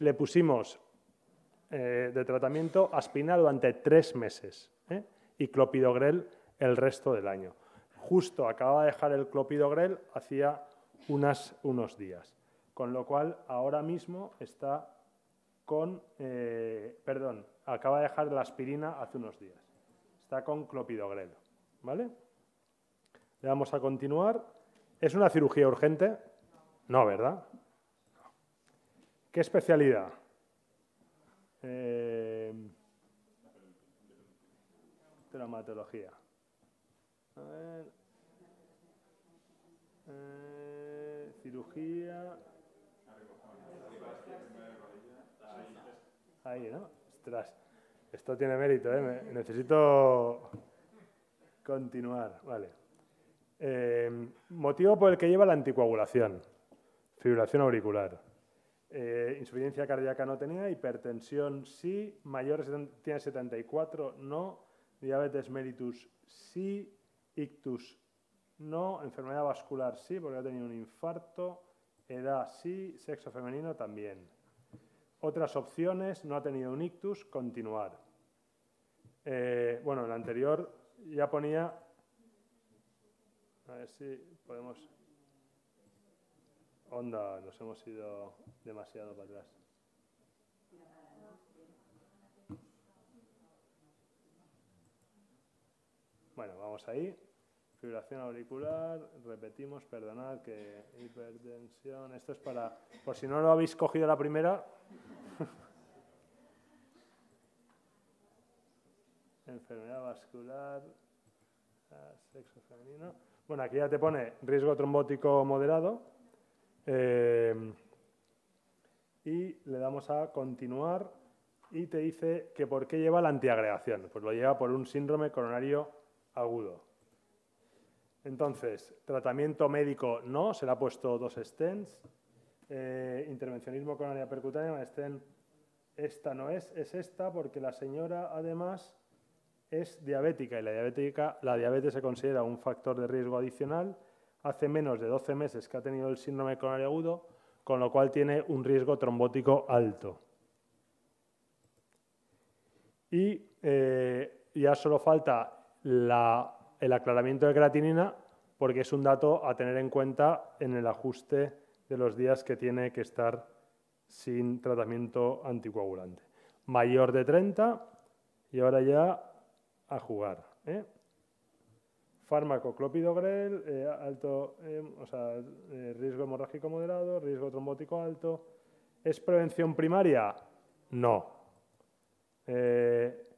le pusimos eh, de tratamiento aspirina durante tres meses ¿eh? y clopidogrel el resto del año. Justo acaba de dejar el clopidogrel hacía unos días. Con lo cual, ahora mismo está con, eh, perdón, acaba de dejar la aspirina hace unos días. Está con clopidogrel, ¿vale? Le vamos a continuar. ¿Es una cirugía urgente? No, ¿verdad? ¿Qué especialidad? Eh, traumatología. Eh, cirugía. Ahí, ¿no? esto tiene mérito, ¿eh? necesito continuar, vale. motivo por el que lleva la anticoagulación, fibrilación auricular. Eh, insuficiencia cardíaca no tenía, hipertensión sí, mayor tiene 74, no, diabetes mellitus sí, ictus no, enfermedad vascular sí, porque ha tenido un infarto, edad sí, sexo femenino también. Otras opciones, no ha tenido un ictus, continuar. Eh, bueno, el anterior ya ponía, a ver si podemos Onda, nos hemos ido demasiado para atrás. Bueno, vamos ahí. Fibración auricular, repetimos, perdonad que hipertensión. Esto es para, por si no lo habéis cogido la primera. [laughs] Enfermedad vascular, eh, sexo femenino. Bueno, aquí ya te pone riesgo trombótico moderado. Em, y le damos a continuar y te dice que por qué lleva la antiagregación. Pues lo lleva por un síndrome coronario agudo. Entonces, tratamiento médico no, se le ha puesto dos stents. Eh, intervencionismo coronaria percutánea, stent, esta no es, es esta porque la señora además es diabética y la, diabética, la diabetes se considera un factor de riesgo adicional hace menos de 12 meses que ha tenido el síndrome coronario agudo, con lo cual tiene un riesgo trombótico alto. Y eh, ya solo falta el aclaramiento de creatinina, porque es un dato a tener en cuenta en el ajuste de los días que tiene que estar sin tratamiento anticoagulante. Mayor de 30 y ahora ya a jugar. ¿eh? Fármaco clopidogrel, eh, alto, em, o sea, eh, riesgo hemorrágico moderado, riesgo trombótico alto. ¿Es prevención primaria? No. Eh,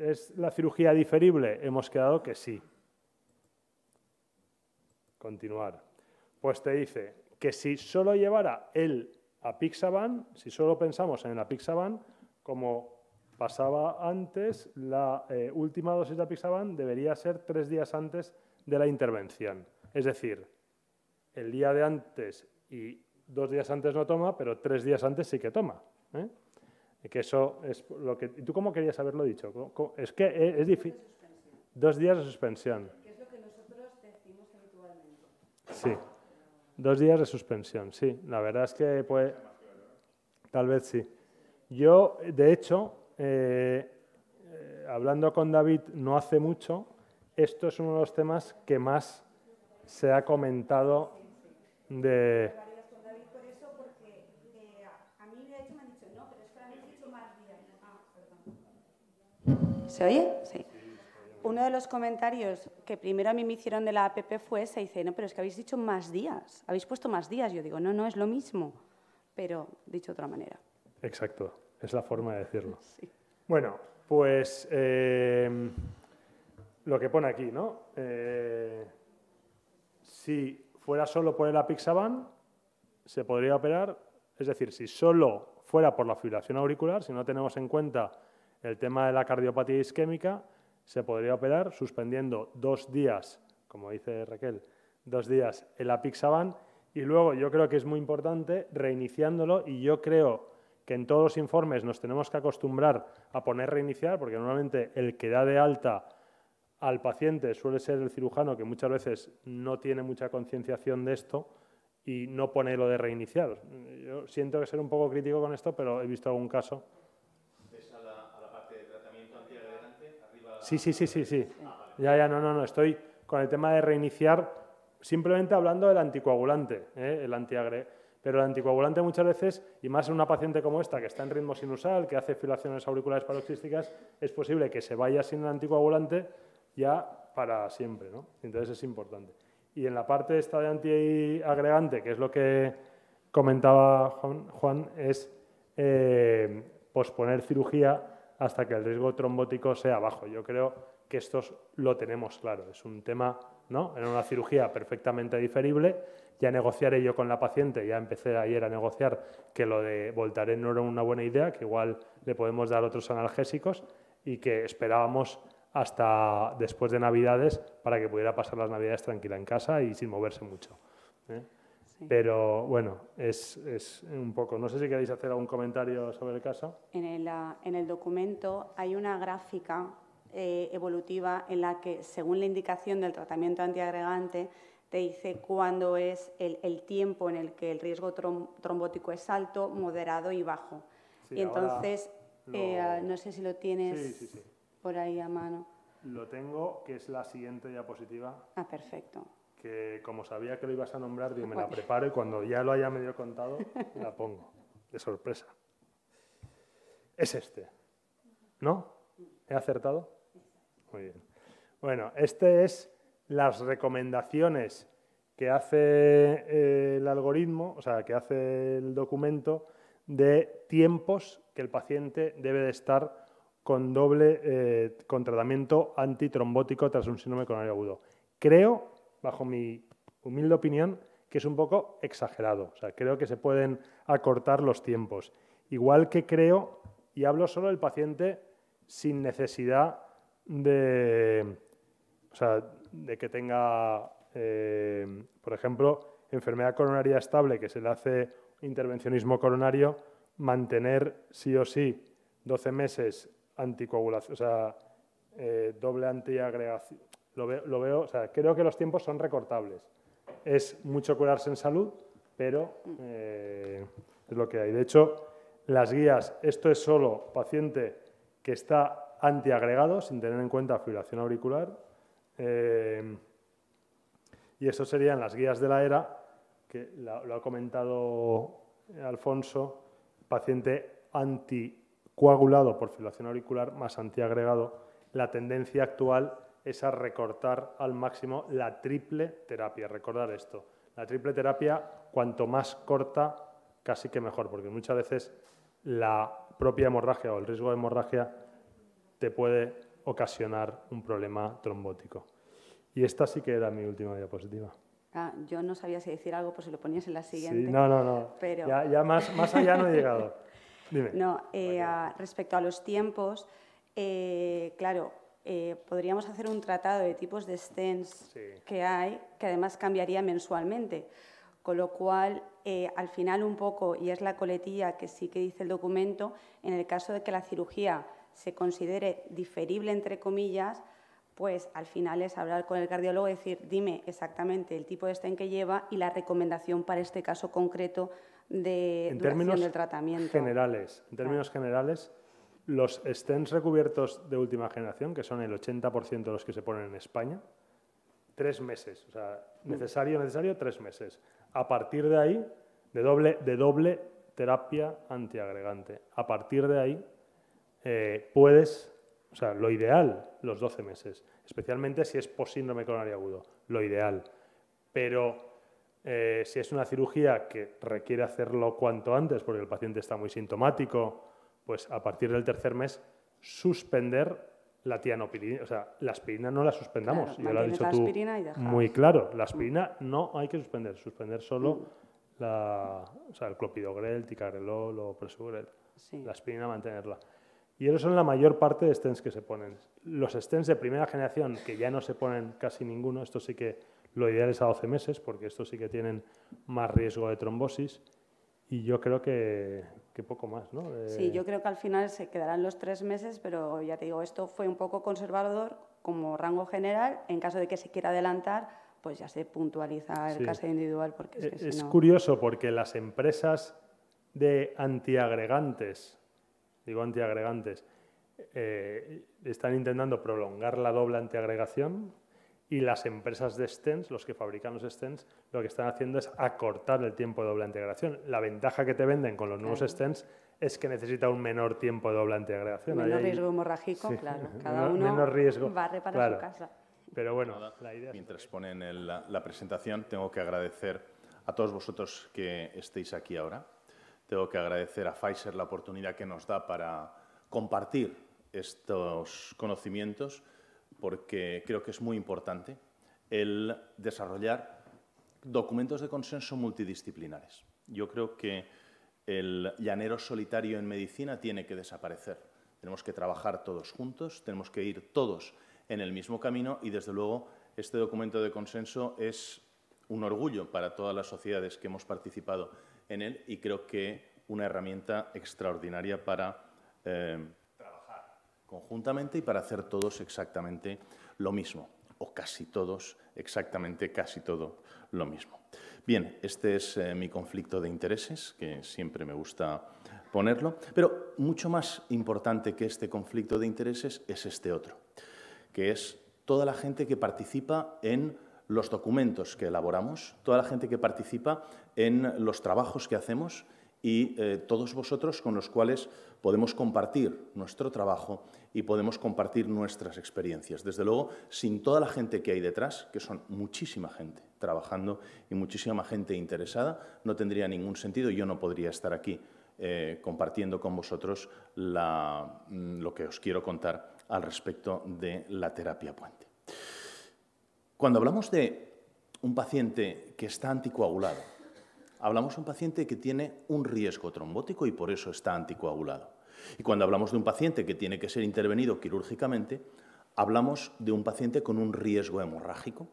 ¿Es la cirugía diferible? Hemos quedado que sí. Continuar. Pues te dice que si solo llevara él a apixaban, si solo pensamos en el apixaban como pasaba antes, la eh, última dosis de apixaban debería ser tres días antes de la intervención. Es decir, el día de antes y dos días antes no toma, pero tres días antes sí que toma. ¿eh? que eso es lo que... tú cómo querías haberlo dicho? Es que e, es, difícil... Dos días de suspensión. Que es lo que nosotros decimos habitualmente. Sí. Dos días de suspensión, sí. La verdad es que, puede... tal vez sí. Yo, de hecho, eh, eh, hablando con David no hace mucho, esto es uno de los temas que más se ha comentado de... Ah, ¿Se oye? Sí. Uno de los comentarios que primero a mí me hicieron de la APP fue ese, dice, no, pero es que habéis dicho más días, habéis puesto más días. Yo digo, no, no, es lo mismo, pero dicho de otra manera. Exacto es la forma de decirlo. Bueno, pues eh, lo que pone aquí, ¿no? Eh, si fuera solo por el apixaban, se podría operar, es decir, si solo fuera por la fibrilación auricular, si no tenemos en cuenta el tema de la cardiopatía isquémica, se podría operar suspendiendo dos días, como dice Raquel, dos días el apixaban y luego yo creo que es muy importante reiniciándolo y yo creo que en todos los informes nos tenemos que acostumbrar a poner reiniciar, porque normalmente el que da de alta al paciente suele ser el cirujano, que muchas veces no tiene mucha concienciación de esto y no pone lo de reiniciar. Yo siento que ser un poco crítico con esto, pero he visto algún caso. a la, parte de tratamiento Sí, sí, sí, sí, sí. Ah, ya, ya, no, no, no. Estoy con el tema de reiniciar, simplemente hablando del anticoagulante, ¿eh? el antiagre pero el anticoagulante muchas veces, y más en una paciente como esta, que está en ritmo sinusal, que hace filaciones auriculares paroxísticas, es posible que se vaya sin el anticoagulante ya para siempre. ¿no? Entonces es importante. Y en la parte esta de antiagregante, que es lo que comentaba Juan, es eh, posponer cirugía hasta que el riesgo trombótico sea bajo. Yo creo que esto lo tenemos claro. Es un tema ¿no? en una cirugía perfectamente diferible ya negociaré yo con la paciente, ya empecé ayer a negociar que lo de Voltaren no era una buena idea, que igual le podemos dar otros analgésicos y que esperábamos hasta después de Navidades para que pudiera pasar las Navidades tranquila en casa y sin moverse mucho. ¿eh? Pero bueno, es, un poco. No sé si queréis hacer algún comentario sobre el caso. En el, documento hay una gráfica eh, evolutiva en la que, según la indicación del tratamiento antiagregante, dice cuándo es el, tiempo en el que el riesgo trombótico es alto, moderado y bajo. y entonces, eh, ah, no sé si lo tienes por ahí a mano. Lo tengo, que es la siguiente diapositiva. Ah, perfecto. Que como sabía que lo ibas a nombrar, me la preparo y cuando ya lo haya medio contado, la pongo. De sorpresa. Es este. ¿No? ¿He acertado? Muy bien. Bueno, este es las recomendaciones que hace eh, el algoritmo, o sea, que hace el documento de tiempos que el paciente debe de estar con doble eh, con tratamiento antitrombótico tras un síndrome coronario agudo. Creo, bajo mi humilde opinión, que es un poco exagerado. O sea, creo que se pueden acortar los tiempos. Igual que creo, y hablo solo del paciente sin necesidad de, o sea, de que tenga, eh, por ejemplo, enfermedad coronaria estable, que se le hace intervencionismo coronario, mantener sí o sí 12 meses anticoagulación, o sea, eh, doble antiagregación. Lo, veo, creo que los tiempos son recortables. Es mucho curarse en salud, pero eh, es lo que hay. De hecho, las guías, esto es solo paciente que está antiagregado, sin tener en cuenta fibrilación auricular, Em, y eso serían las guías de la ERA, que lo ha comentado Alfonso, paciente anticoagulado por filación auricular más antiagregado. La tendencia actual es a recortar al máximo la triple terapia. Recordar esto. La triple terapia, cuanto más corta, casi que mejor, porque muchas veces la propia hemorragia o el riesgo de hemorragia te puede ocasionar un problema trombótico. Y esta sí que era mi última diapositiva. Ah, yo no sabía si decir algo, pues si lo ponías en la siguiente. no, no, no. Pero... Ya, más, más allá no he llegado. [laughs] Dime. No, eh, respecto a los tiempos, eh, claro, eh, podríamos hacer un tratado de tipos de stents que hay, que además cambiaría mensualmente. Con lo cual, al final un poco, y es la coletilla que sí que dice el documento, en el caso de que la cirugía se considere diferible, entre comillas, pues al final es hablar con el cardiólogo y decir, dime exactamente el tipo de estén que lleva y la recomendación para este caso concreto de en del tratamiento. Generales, en términos generales, los stents recubiertos de última generación, que son el 80% de los que se ponen en España, tres meses, o sea, mm. necesario, necesario, tres meses. A partir de ahí, de doble, de doble terapia antiagregante. A partir de ahí, eh, puedes, o sea, lo ideal, los 12 meses, especialmente si es por síndrome coronario agudo, lo ideal. Pero eh, si es una cirugía que requiere hacerlo cuanto antes, porque el paciente está muy sintomático, pues a partir del tercer mes suspender la tianopirina, o sea, la aspirina no la suspendamos, claro, ya lo has dicho tú muy claro, la mm. aspirina no hay que suspender, suspender solo mm. o sea, el clopidogrel, ticagrelol o presugrel, la aspirina mantenerla. Y esos son la mayor parte de stents que se ponen. Los stents de primera generación, que ya no se ponen casi ninguno, esto sí que lo ideal es a 12 meses, porque estos sí que tienen más riesgo de trombosis. Y yo creo que, poco más, ¿no? Sí, yo creo que al final se quedarán los tres meses, pero ya te digo, esto fue un poco conservador como rango general. En caso de que se quiera adelantar, pues ya se puntualiza el caso individual. Porque es, e-, curioso porque las empresas de antiagregantes digo antiagregantes, eh, están intentando prolongar la doble antiagregación y las empresas de stents, los que fabrican los stents, lo que están haciendo es acortar el tiempo de doble antiagregación. La ventaja que te venden con los nuevos stents es que necesita un menor tiempo de doble antiagregación. Menor riesgo hemorrágico, claro. [laughs] Cada uno va a reparar su casa. Pero bueno, mientras ponen la presentación, tengo que agradecer a todos vosotros que estéis aquí ahora tengo que agradecer a Pfizer la oportunidad que nos da para compartir estos conocimientos porque creo que es muy importante el desarrollar documentos de consenso multidisciplinares. Yo creo que el llanero solitario en medicina tiene que desaparecer. Tenemos que trabajar todos juntos, tenemos que ir todos en el mismo camino y, desde luego, este documento de consenso es un orgullo para todas las sociedades que hemos participado en él y creo que una herramienta extraordinaria para eh, trabajar conjuntamente y para hacer todos exactamente lo mismo, o casi todos exactamente casi todo lo mismo. Bien, este es eh, mi conflicto de intereses, que siempre me gusta ponerlo, pero mucho más importante que este conflicto de intereses es este otro, que es toda la gente que participa en los documentos que elaboramos, toda la gente que participa en los trabajos que hacemos y eh, todos vosotros con los cuales podemos compartir nuestro trabajo y podemos compartir nuestras experiencias. Desde luego, sin toda la gente que hay detrás, que son muchísima gente trabajando y muchísima gente interesada, no tendría ningún sentido yo no podría estar aquí eh, compartiendo con vosotros mm, lo que os quiero contar al respecto de la terapia puente. Cuando hablamos de un paciente que está anticoagulado, hablamos de un paciente que tiene un riesgo trombótico y por eso está anticoagulado. Y cuando hablamos de un paciente que tiene que ser intervenido quirúrgicamente, hablamos de un paciente con un riesgo hemorrágico.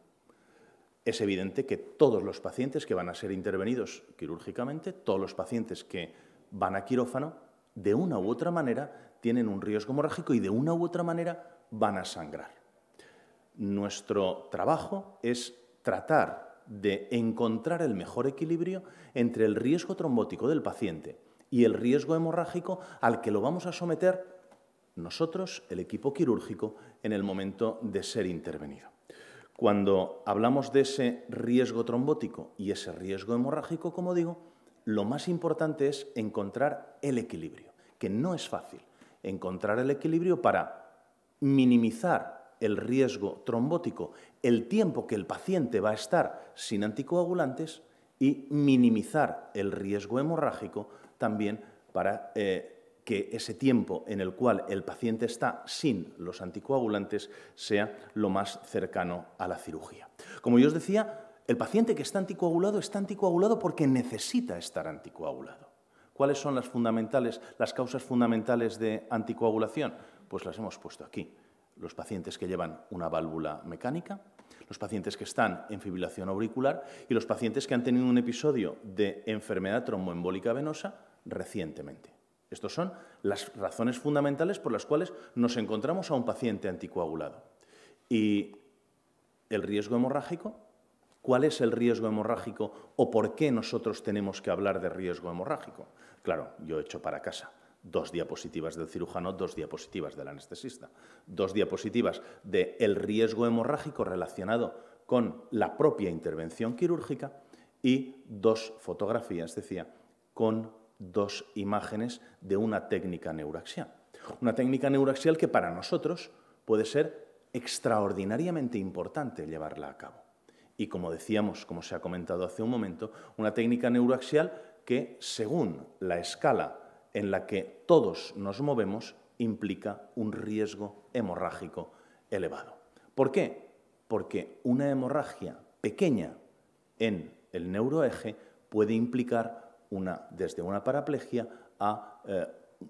Es evidente que todos los pacientes que van a ser intervenidos quirúrgicamente, todos los pacientes que van a quirófano, de una u otra manera tienen un riesgo hemorrágico y de una u otra manera van a sangrar. Nuestro trabajo es tratar de encontrar el mejor equilibrio entre el riesgo trombótico del paciente y el riesgo hemorrágico al que lo vamos a someter nosotros, el equipo quirúrgico, en el momento de ser intervenido. Cuando hablamos de ese riesgo trombótico y ese riesgo hemorrágico, como digo, lo más importante es encontrar el equilibrio, que no es fácil. Encontrar el equilibrio para minimizar el riesgo trombótico, el tiempo que el paciente va a estar sin anticoagulantes y minimizar el riesgo hemorrágico también para eh, que ese tiempo en el cual el paciente está sin los anticoagulantes sea lo más cercano a la cirugía. Como yo os decía, el paciente que está anticoagulado está anticoagulado porque necesita estar anticoagulado. ¿Cuáles son las fundamentales, las causas fundamentales de anticoagulación? Pues las hemos puesto aquí los pacientes que llevan una válvula mecánica, los pacientes que están en fibrilación auricular y los pacientes que han tenido un episodio de enfermedad tromboembólica venosa recientemente. Estas son las razones fundamentales por las cuales nos encontramos a un paciente anticoagulado. Y el riesgo hemorrágico, ¿cuál es el riesgo hemorrágico o por qué nosotros tenemos que hablar de riesgo hemorrágico? Claro, yo he hecho para casa dos diapositivas del cirujano, dos diapositivas del anestesista, dos diapositivas del el riesgo hemorrágico relacionado con la propia intervención quirúrgica y dos fotografías, decía, con dos imágenes de una técnica neuraxial. Una técnica neuraxial que para nosotros puede ser extraordinariamente importante llevarla a cabo. Y como decíamos, como se ha comentado hace un momento, una técnica neuraxial que, según la escala en la que todos nos movemos implica un riesgo hemorrágico elevado. ¿Por qué? Porque una hemorragia pequeña en el neuroeje puede implicar una, desde una paraplegia a eh,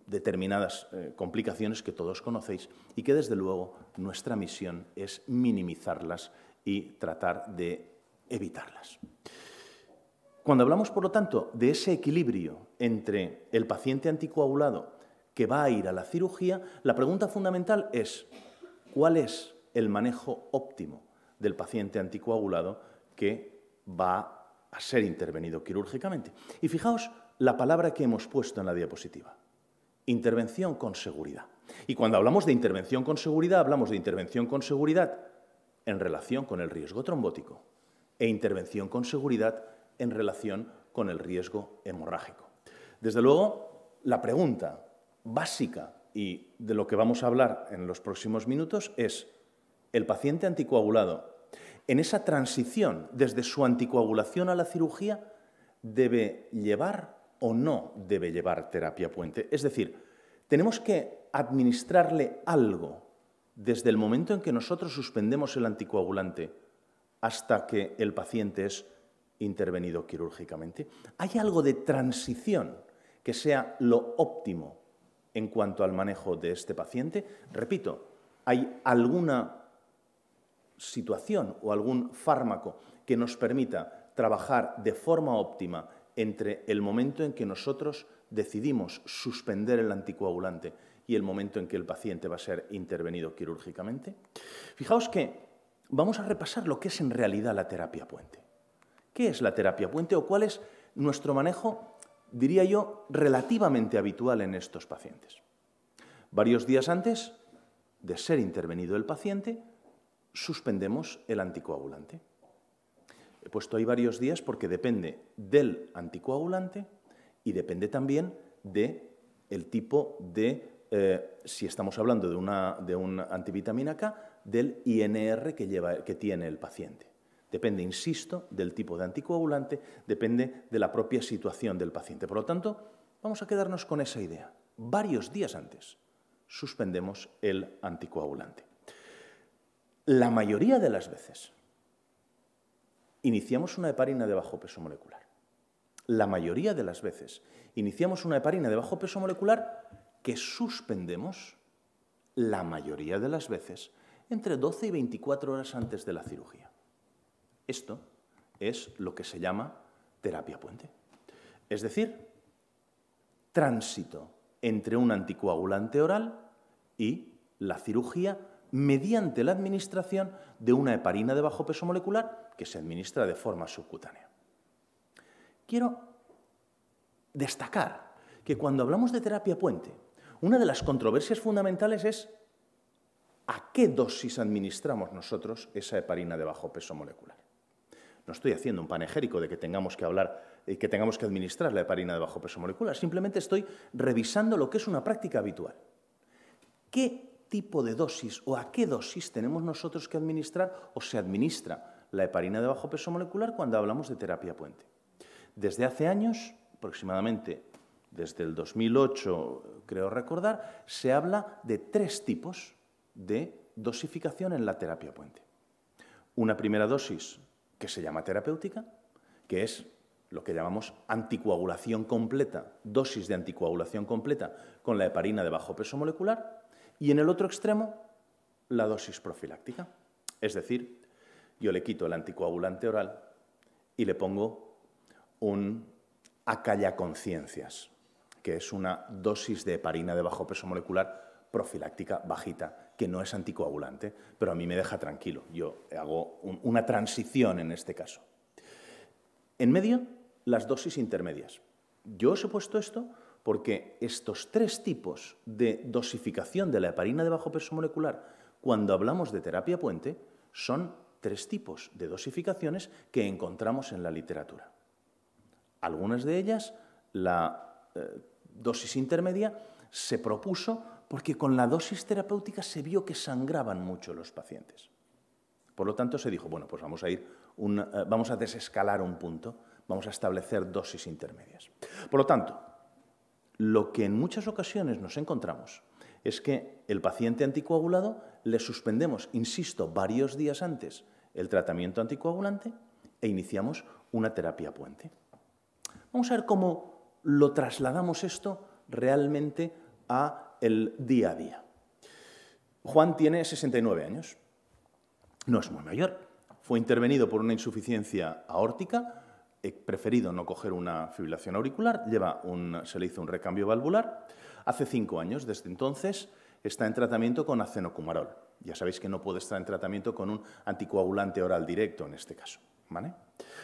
determinadas eh, complicaciones que todos conocéis y que desde luego nuestra misión es minimizarlas y tratar de evitarlas. Cuando hablamos, por lo tanto, de ese equilibrio entre el paciente anticoagulado que va a ir a la cirugía, la pregunta fundamental es, ¿cuál es el manejo óptimo del paciente anticoagulado que va a ser intervenido quirúrgicamente? Y fijaos la palabra que hemos puesto en la diapositiva, intervención con seguridad. Y cuando hablamos de intervención con seguridad, hablamos de intervención con seguridad en relación con el riesgo trombótico e intervención con seguridad en relación con el riesgo hemorrágico. Desde luego, la pregunta básica y de lo que vamos a hablar en los próximos minutos es el paciente anticoagulado. En esa transición desde su anticoagulación a la cirugía, ¿debe llevar o no debe llevar terapia puente? Es decir, tenemos que administrarle algo desde el momento en que nosotros suspendemos el anticoagulante hasta que el paciente es intervenido quirúrgicamente. Hay algo de transición que sea lo óptimo en cuanto al manejo de este paciente. Repito, ¿hay alguna situación o algún fármaco que nos permita trabajar de forma óptima entre el momento en que nosotros decidimos suspender el anticoagulante y el momento en que el paciente va a ser intervenido quirúrgicamente? Fijaos que vamos a repasar lo que es en realidad la terapia puente. ¿Qué es la terapia puente o cuál es nuestro manejo diría yo, relativamente habitual en estos pacientes. Varios días antes de ser intervenido el paciente, suspendemos el anticoagulante. He puesto ahí varios días porque depende del anticoagulante y depende también del el tipo de, eh, si estamos hablando de, una, de un antivitamina K, del INR que, lleva, que tiene el paciente. Depende, insisto, del tipo de anticoagulante, depende de la propia situación del paciente. Por lo tanto, vamos a quedarnos con esa idea. Varios días antes suspendemos el anticoagulante. La mayoría de las veces iniciamos una heparina de bajo peso molecular. La mayoría de las veces iniciamos una heparina de bajo peso molecular que suspendemos la mayoría de las veces entre 12 y 24 horas antes de la cirugía. Esto es lo que se llama terapia puente. Es decir, tránsito entre un anticoagulante oral y la cirugía mediante la administración de una heparina de bajo peso molecular que se administra de forma subcutánea. Quiero destacar que cuando hablamos de terapia puente, una de las controversias fundamentales es a qué dosis administramos nosotros esa heparina de bajo peso molecular. No estoy haciendo un panegérico de que tengamos que hablar y que tengamos que administrar la heparina de bajo peso molecular, simplemente estoy revisando lo que es una práctica habitual. ¿Qué tipo de dosis o a qué dosis tenemos nosotros que administrar o se administra la heparina de bajo peso molecular cuando hablamos de terapia puente? Desde hace años, aproximadamente desde el 2008, creo recordar, se habla de tres tipos de dosificación en la terapia puente. Una primera dosis que se llama terapéutica, que es lo que llamamos anticoagulación completa, dosis de anticoagulación completa con la heparina de bajo peso molecular, y en el otro extremo, la dosis profiláctica. Es decir, yo le quito el anticoagulante oral y le pongo un conciencias, que es una dosis de heparina de bajo peso molecular profiláctica bajita, que no es anticoagulante, pero a mí me deja tranquilo. Yo hago una transición en este caso. En medio, las dosis intermedias. Yo os he puesto esto porque estos tres tipos de dosificación de la heparina de bajo peso molecular, cuando hablamos de terapia puente, son tres tipos de dosificaciones que encontramos en la literatura. Algunas de ellas, la eh, dosis intermedia, se propuso porque con la dosis terapéutica se vio que sangraban mucho los pacientes. Por lo tanto, se dijo, bueno, pues vamos a ir, eh, vamos a desescalar un punto, vamos a establecer dosis intermedias. Por lo tanto, lo que en muchas ocasiones nos encontramos es que el paciente anticoagulado le suspendemos, insisto, varios días antes el tratamiento anticoagulante e iniciamos una terapia puente. Vamos a ver cómo lo trasladamos esto realmente a el día a día. Juan tiene 69 años. No es muy mayor. Fue intervenido por una insuficiencia aórtica. He preferido no coger una fibrilación auricular. Lleva un, se le hizo un recambio valvular. Hace cinco años, desde entonces, está en tratamiento con acenocumarol. Ya sabéis que no puede estar en tratamiento con un anticoagulante oral directo en este caso. ¿vale?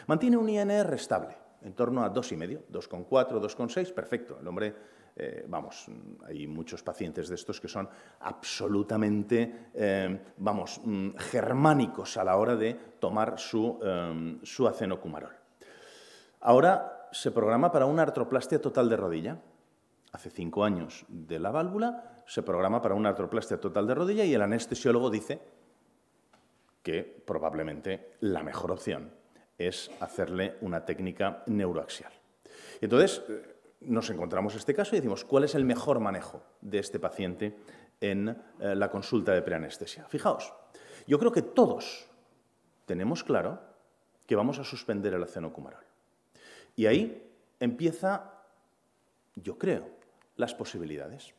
Mantiene un INR estable, en torno a 2,5, 2,4, 2,6, perfecto. El hombre eh, vamos, hay muchos pacientes de estos que son absolutamente, eh, vamos, mm, germánicos a la hora de tomar su, em, su acenocumarol. Ahora se programa para una artroplastia total de rodilla. Hace cinco años de la válvula se programa para una artroplastia total de rodilla y el anestesiólogo dice que probablemente la mejor opción es hacerle una técnica neuroaxial. Entonces, nos encontramos este caso y decimos, ¿cuál es el mejor manejo de este paciente en eh, la consulta de preanestesia? Fijaos, yo creo que todos tenemos claro que vamos a suspender el acenocumarol. Y ahí empieza, yo creo, las posibilidades.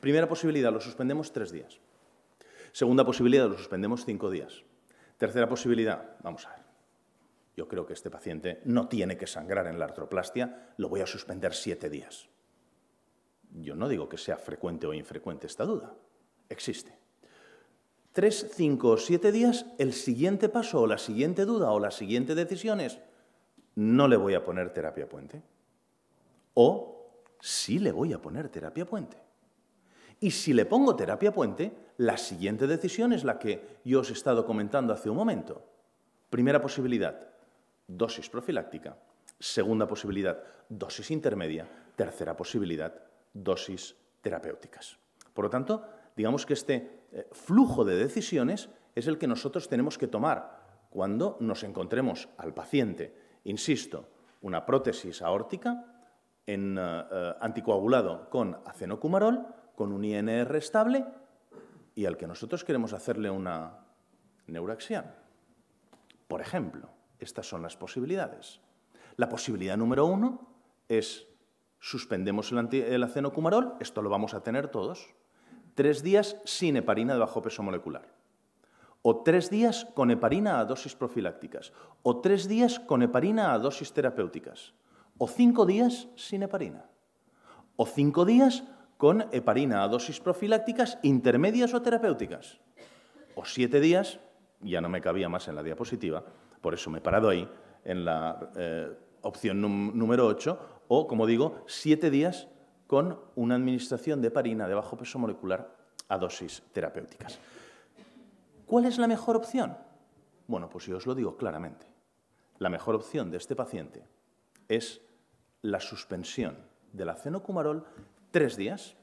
Primera posibilidad, lo suspendemos tres días. Segunda posibilidad, lo suspendemos cinco días. Tercera posibilidad, vamos a ver yo creo que este paciente no tiene que sangrar en la artroplastia, lo voy a suspender siete días. Yo no digo que sea frecuente o infrecuente esta duda, existe. Tres, cinco o siete días, el siguiente paso o la siguiente duda o la siguiente decisión es, no le voy a poner terapia puente. O sí le voy a poner terapia puente. Y si le pongo terapia puente, la siguiente decisión es la que yo os he estado comentando hace un momento. Primera posibilidad, dosis profiláctica. Segunda posibilidad, dosis intermedia. Tercera posibilidad, dosis terapéuticas. Por lo tanto, digamos que este eh, flujo de decisiones es el que nosotros tenemos que tomar cuando nos encontremos al paciente, insisto, una prótesis aórtica en eh, eh, anticoagulado con acenocumarol, con un INR estable y al que nosotros queremos hacerle una neuraxia. por ejemplo. Estas son las posibilidades. La posibilidad número uno es suspendemos el, el acenocumarol, esto lo vamos a tener todos, tres días sin heparina de bajo peso molecular, o tres días con heparina a dosis profilácticas, o tres días con heparina a dosis terapéuticas, o cinco días sin heparina, o cinco días con heparina a dosis profilácticas intermedias o terapéuticas, o siete días, ya no me cabía más en la diapositiva, por eso me he parado ahí en la eh, opción número 8 o, como digo, 7 días con una administración de parina de bajo peso molecular a dosis terapéuticas. ¿Cuál es la mejor opción? Bueno, pues yo os lo digo claramente. La mejor opción de este paciente es la suspensión del la tres días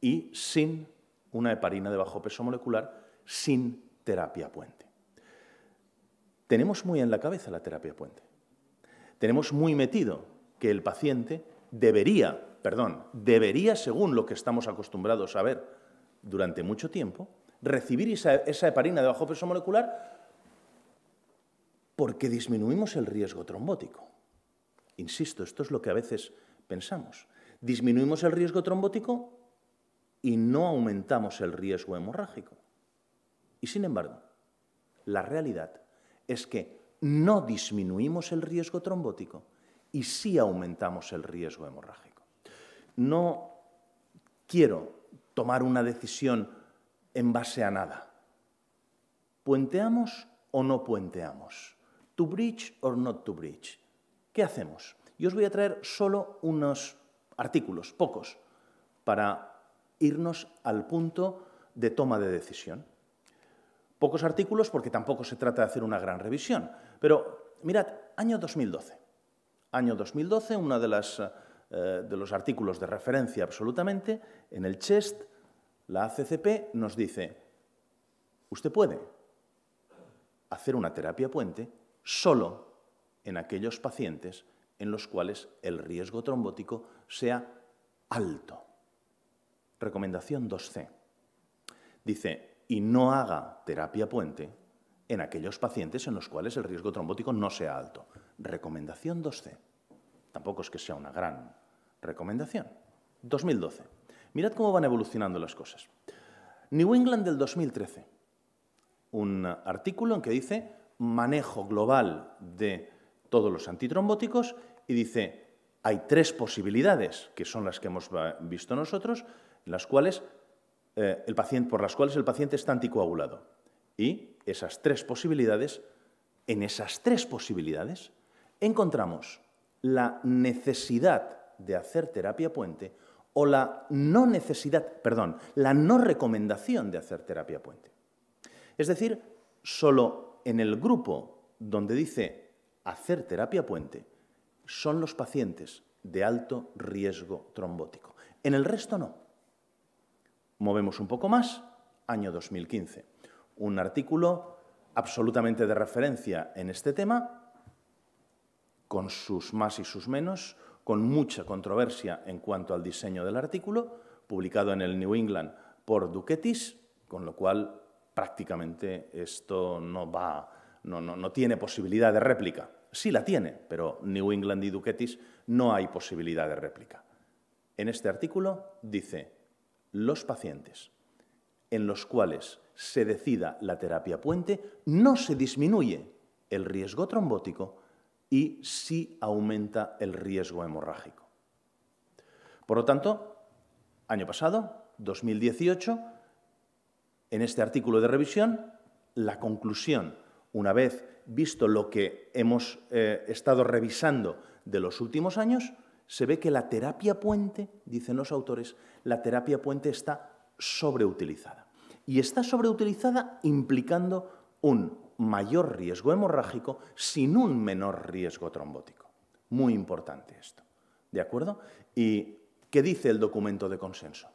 y sin una heparina de bajo peso molecular, sin terapia puente. Tenemos muy en la cabeza la terapia puente. Tenemos muy metido que el paciente debería, perdón, debería, según lo que estamos acostumbrados a ver durante mucho tiempo, recibir esa, heparina de bajo peso molecular porque disminuimos el riesgo trombótico. Insisto, esto es lo que a veces pensamos. Disminuimos el riesgo trombótico y no aumentamos el riesgo hemorrágico. Y sin embargo, la realidad es que no disminuimos el riesgo trombótico y sí aumentamos el riesgo hemorrágico. No quiero tomar una decisión en base a nada. ¿Puenteamos o no puenteamos? ¿To bridge or not to bridge? ¿Qué hacemos? Yo os voy a traer solo unos artículos, pocos, para irnos al punto de toma de decisión. Pocos artículos porque tampoco se trata de hacer una gran revisión. Pero mirad, año 2012. Año 2012, uno de, eh, de los artículos de referencia absolutamente, en el CHEST, la ACCP nos dice, usted puede hacer una terapia puente solo en aquellos pacientes en los cuales el riesgo trombótico sea alto. Recomendación 2C. Dice, y no haga terapia puente en aquellos pacientes en los cuales el riesgo trombótico no sea alto. Recomendación 2C. Tampoco es que sea una gran recomendación. 2012. Mirad cómo van evolucionando las cosas. New England del 2013. Un artículo en que dice manejo global de todos los antitrombóticos y dice hay tres posibilidades, que son las que hemos visto nosotros, en las cuales eh, paciente, por las cuales el paciente está anticoagulado. Y esas tres posibilidades, en esas tres posibilidades, encontramos la necesidad de hacer terapia puente o la no necesidad, perdón, la no recomendación de hacer terapia puente. Es decir, solo en el grupo donde dice hacer terapia puente son los pacientes de alto riesgo trombótico. En el resto no. Movemos un poco más, año 2015. Un artículo absolutamente de referencia en este tema, con sus más y sus menos, con mucha controversia en cuanto al diseño del artículo, publicado en el New England por Duquetis, con lo cual prácticamente esto no va, no, no, no tiene posibilidad de réplica. Sí la tiene, pero New England y Duquetis no hay posibilidad de réplica. En este artículo dice, los pacientes en los cuales se decida la terapia puente, no se disminuye el riesgo trombótico y sí aumenta el riesgo hemorrágico. Por lo tanto, año pasado, 2018, en este artículo de revisión, la conclusión, una vez visto lo que hemos eh, estado revisando de los últimos años, se ve que la terapia puente, dicen los autores, la terapia puente está sobreutilizada. Y está sobreutilizada implicando un mayor riesgo hemorrágico sin un menor riesgo trombótico. Muy importante esto. ¿De acuerdo? ¿Y qué dice el documento de consenso?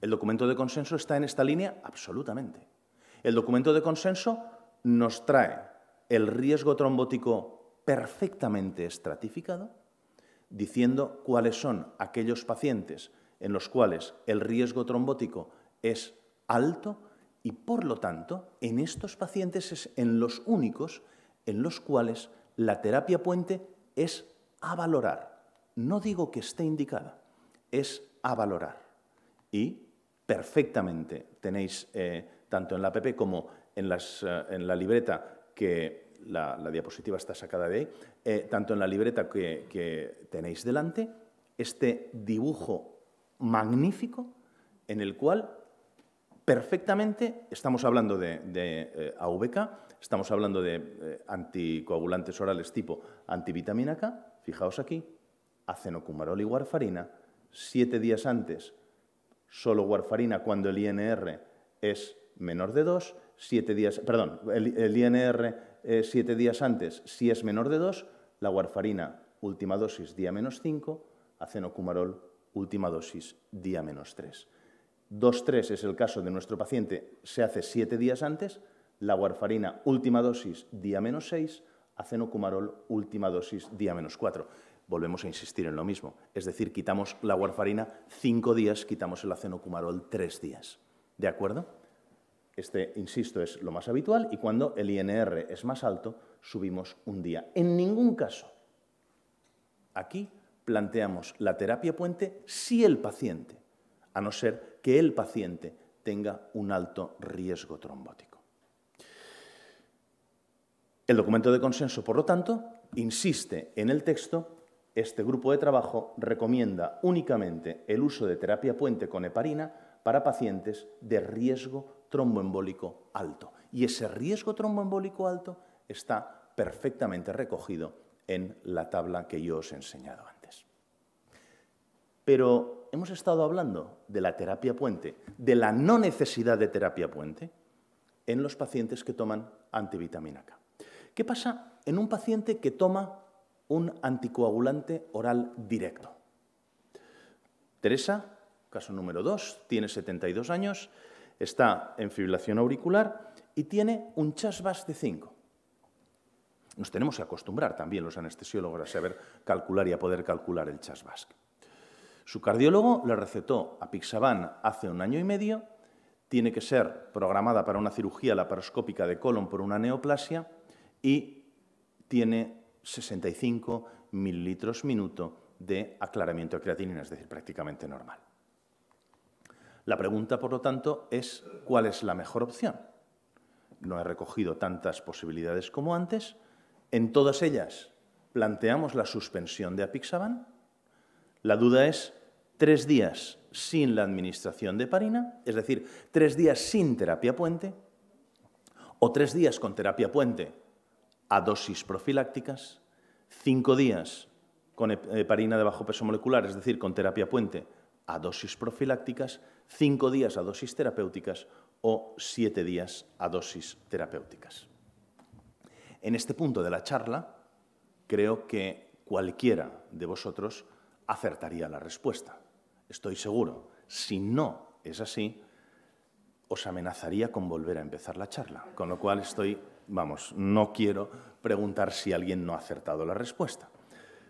El documento de consenso está en esta línea absolutamente. El documento de consenso nos trae el riesgo trombótico perfectamente estratificado, diciendo cuáles son aquellos pacientes en los cuales el riesgo trombótico es alto y, por lo tanto, en estos pacientes es en los únicos en los cuales la terapia puente es a valorar. No digo que esté indicada, es a valorar. Y perfectamente tenéis, eh, tanto en la PP como en, eh, en la libreta que la, diapositiva está sacada de ahí, eh, tanto en la libreta que, tenéis delante, este dibujo magnífico en el cual perfectamente estamos hablando de, eh, AVK, estamos hablando de eh, anticoagulantes orales tipo antivitamina K, fijaos aquí, acenocumarol y warfarina, siete días antes solo warfarina cuando el INR es menor de 2, siete días, perdón, el INR eh, siete días antes, si es menor de 2, la warfarina, última dosis, día menos 5, acenocumarol, última dosis, día menos 3. 2-3 es el caso de nuestro paciente, se hace siete días antes, la warfarina, última dosis, día menos 6, acenocumarol, última dosis, día menos cuatro Volvemos a insistir en lo mismo, es decir, quitamos la warfarina cinco días, quitamos el acenocumarol tres días. ¿De acuerdo? Este, insisto, es lo más habitual y cuando el INR es más alto, subimos un día. En ningún caso. Aquí planteamos la terapia puente si el paciente, a no ser que el paciente tenga un alto riesgo trombótico. El documento de consenso, por lo tanto, insiste en el texto, este grupo de trabajo recomienda únicamente el uso de terapia puente con heparina para pacientes de riesgo tromboembólico alto. Y ese riesgo tromboembólico alto está perfectamente recogido en la tabla que yo os he enseñado antes. Pero hemos estado hablando de la terapia puente, de la no necesidad de terapia puente en los pacientes que toman antivitamina K. ¿Qué pasa en un paciente que toma un anticoagulante oral directo? Teresa, caso número 2, tiene 72 años, está en fibrilación auricular y tiene un chasbas de 5. Nos tenemos que acostumbrar también los anestesiólogos a saber calcular y a poder calcular el chasbas. Su cardiólogo le recetó a Pixaban hace un año y medio, tiene que ser programada para una cirugía laparoscópica de colon por una neoplasia y tiene 65 mililitros minuto de aclaramiento de creatinina, es decir, prácticamente normal. La pregunta, por lo tanto, es cuál es la mejor opción. No he recogido tantas posibilidades como antes. En todas ellas planteamos la suspensión de Apixaban. La duda es tres días sin la administración de parina, es decir, tres días sin terapia puente o tres días con terapia puente a dosis profilácticas, cinco días con heparina eh, de bajo peso molecular, es decir, con terapia puente a dosis profilácticas cinco días a dosis terapéuticas o siete días a dosis terapéuticas. En este punto de la charla, creo que cualquiera de vosotros acertaría la respuesta. Estoy seguro. Si no es así, os amenazaría con volver a empezar la charla. Con lo cual estoy, vamos, no quiero preguntar si alguien no ha acertado la respuesta.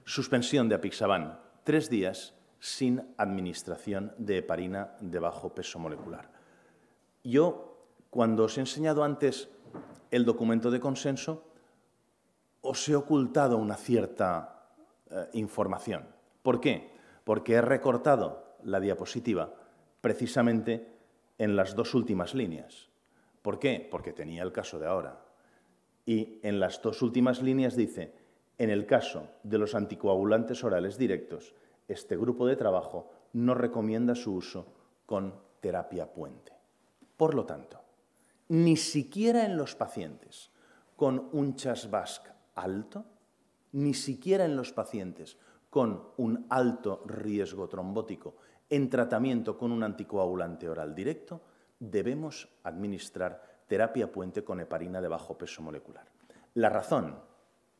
Suspensión de Apixaban, tres días sin administración de heparina de bajo peso molecular. Yo, cuando os he enseñado antes el documento de consenso, os he ocultado una cierta eh, información. ¿Por qué? Porque he recortado la diapositiva precisamente en las dos últimas líneas. ¿Por qué? Porque tenía el caso de ahora. Y en las dos últimas líneas dice, en el caso de los anticoagulantes orales directos, este grupo de trabajo no recomienda su uso con terapia puente. Por lo tanto, ni siquiera en los pacientes con un chasvasc alto, ni siquiera en los pacientes con un alto riesgo trombótico en tratamiento con un anticoagulante oral directo, debemos administrar terapia puente con heparina de bajo peso molecular. La razón,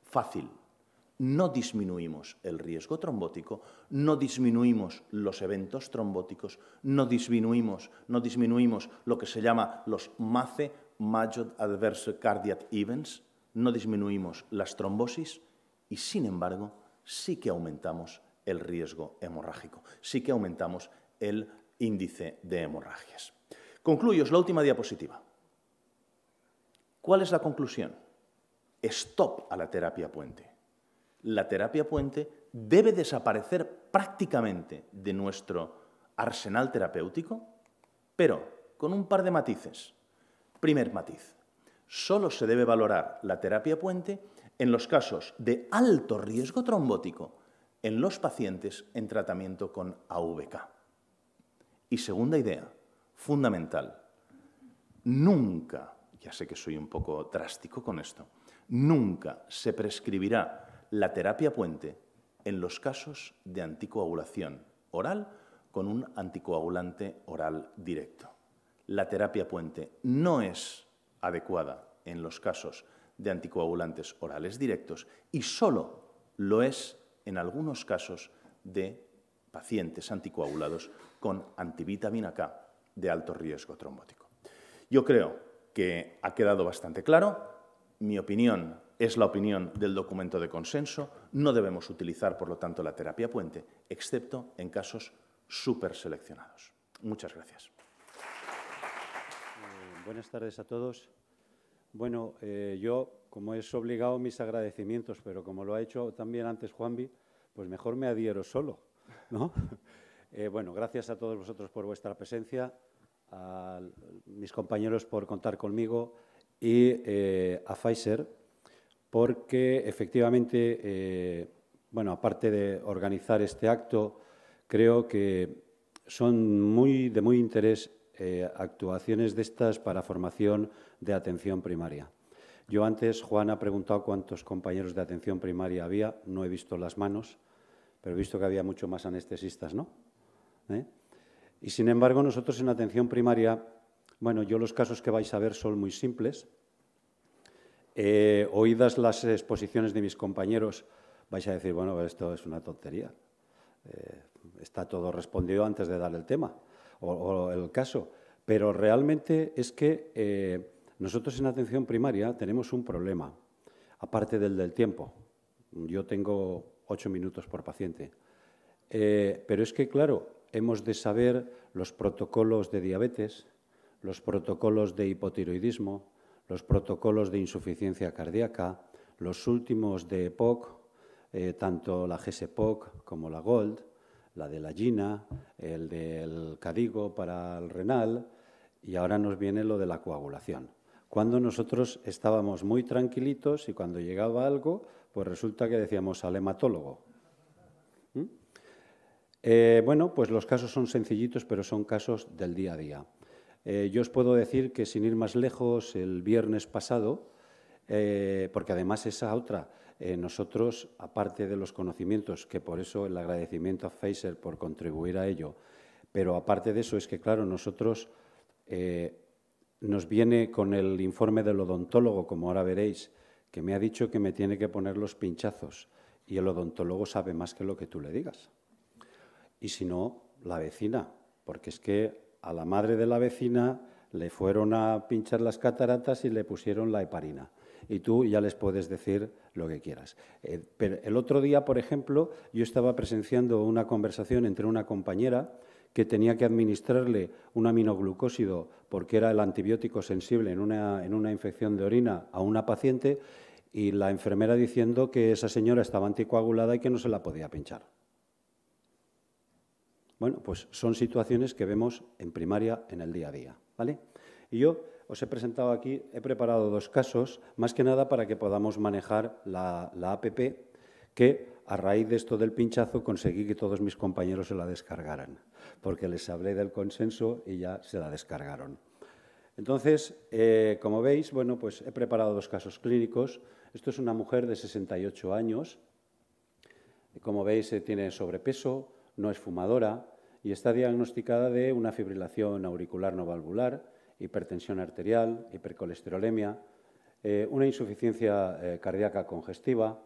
fácil, no disminuimos el riesgo trombótico, no disminuimos los eventos trombóticos, no disminuimos, no disminuimos lo que se llama los MACE, Major Adverse Cardiac Events, no disminuimos las trombosis y, sin embargo, sí que aumentamos el riesgo hemorrágico, sí que aumentamos el índice de hemorragias. Concluyo, es la última diapositiva. ¿Cuál es la conclusión? Stop a la terapia puente la terapia puente debe desaparecer prácticamente de nuestro arsenal terapéutico, pero con un par de matices. Primer matiz, solo se debe valorar la terapia puente en los casos de alto riesgo trombótico en los pacientes en tratamiento con AVK. Y segunda idea, fundamental, nunca, ya sé que soy un poco drástico con esto, nunca se prescribirá la terapia puente en los casos de anticoagulación oral con un anticoagulante oral directo. La terapia puente no es adecuada en los casos de anticoagulantes orales directos y solo lo es en algunos casos de pacientes anticoagulados con antivitamina K de alto riesgo trombótico. Yo creo que ha quedado bastante claro. Mi opinión es la opinión del documento de consenso. No debemos utilizar, por lo tanto, la terapia puente, excepto en casos súper seleccionados. Muchas gracias. Eh, buenas tardes a todos. Bueno, eh, yo, como es obligado, mis agradecimientos, pero como lo ha hecho también antes Juanvi, pues mejor me adhiero solo, ¿no? [laughs] Eh, bueno, gracias a todos vosotros por vuestra presencia, a mis compañeros por contar conmigo y a Pfizer porque efectivamente, eh, bueno, aparte de organizar este acto, creo que son muy, de muy interés eh, actuaciones de estas para formación de atención primaria. Yo antes, Juan ha preguntado cuántos compañeros de atención primaria había, no he visto las manos, pero he visto que había mucho más anestesistas, ¿no? ¿Eh? Y sin embargo, nosotros en atención primaria, bueno, yo los casos que vais a ver son muy simples, eh, oídas las exposiciones de mis compañeros, vais a decir, bueno, esto es una tontería. Eh, está todo respondido antes de dar el tema o, el caso. Pero realmente es que eh, nosotros en atención primaria tenemos un problema, aparte del del tiempo. Yo tengo ocho minutos por paciente. pero es que, claro, hemos de saber los protocolos de diabetes, los protocolos de hipotiroidismo, los protocolos de insuficiencia cardíaca, los últimos de EPOC, eh, tanto la GSEPOC como la GOLD, la de la GINA, el del cadigo para el renal y ahora nos viene lo de la coagulación. Cuando nosotros estábamos muy tranquilitos y cuando llegaba algo, pues resulta que decíamos al hematólogo. ¿Mm? Eh, bueno, pues los casos son sencillitos, pero son casos del día a día. Eh, yo os puedo decir que sin ir más lejos, el viernes pasado, eh, porque además esa otra, eh, nosotros, aparte de los conocimientos, que por eso el agradecimiento a Pfizer por contribuir a ello, pero aparte de eso es que, claro, nosotros nos viene con el informe del odontólogo, como ahora veréis, que me ha dicho que me tiene que poner los pinchazos y el odontólogo sabe más que lo que tú le digas. Y si no, la vecina, porque es que a la madre de la vecina le fueron a pinchar las cataratas y le pusieron la heparina. Y tú ya les puedes decir lo que quieras. Eh, pero el otro día, por ejemplo, yo estaba presenciando una conversación entre una compañera que tenía que administrarle un aminoglucósido porque era el antibiótico sensible en una, en una infección de orina a una paciente y la enfermera diciendo que esa señora estaba anticoagulada y que no se la podía pinchar. Bueno, pues son situaciones que vemos en primaria en el día a día, ¿vale? Y yo os he presentado aquí, he preparado dos casos, más que nada para que podamos manejar la, APP, que a raíz de esto del pinchazo conseguí que todos mis compañeros se la descargaran, porque les hablé del consenso y ya se la descargaron. Entonces, eh, como veis, bueno, pues he preparado dos casos clínicos. Esto es una mujer de 68 años. Como veis, eh, tiene sobrepeso, no es fumadora y está diagnosticada de una fibrilación auricular no valvular, hipertensión arterial, hipercolesterolemia, eh, una insuficiencia eh, cardíaca congestiva.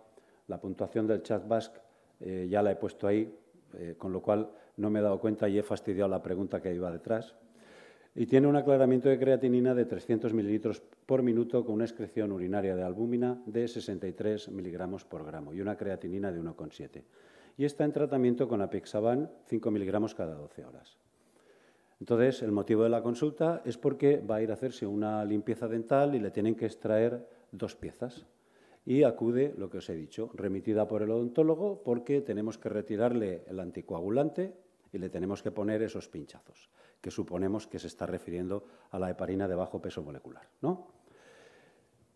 La puntuación del chat eh, ya la he puesto ahí, con lo cual no me he dado cuenta y he fastidiado la pregunta que iba detrás. Y tiene un aclaramiento de creatinina de 300 mililitros por minuto con una excreción urinaria de albúmina de 63 miligramos por gramo y una creatinina de 1,7 y está en tratamiento con apixaban 5 miligramos cada 12 horas. Entonces, el motivo de la consulta es porque va a ir a hacerse una limpieza dental y le tienen que extraer dos piezas. Y acude, lo que os he dicho, remitida por el odontólogo porque tenemos que retirarle el anticoagulante y le tenemos que poner esos pinchazos, que suponemos que se está refiriendo a la heparina de bajo peso molecular. ¿no?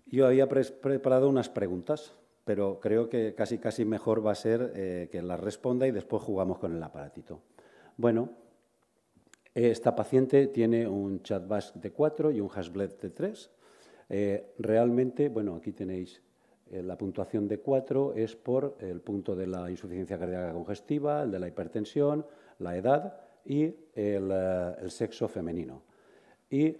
Yo había preparado unas preguntas pero creo que casi casi mejor va a ser eh, que la responda y después jugamos con el aparatito. Bueno, esta paciente tiene un chatbus de 4 y un Hasbled de 3. Eh, realmente, bueno, aquí tenéis eh, la puntuación de 4 es por el punto de la insuficiencia cardíaca congestiva, el de la hipertensión, la edad y el, sexo femenino. Y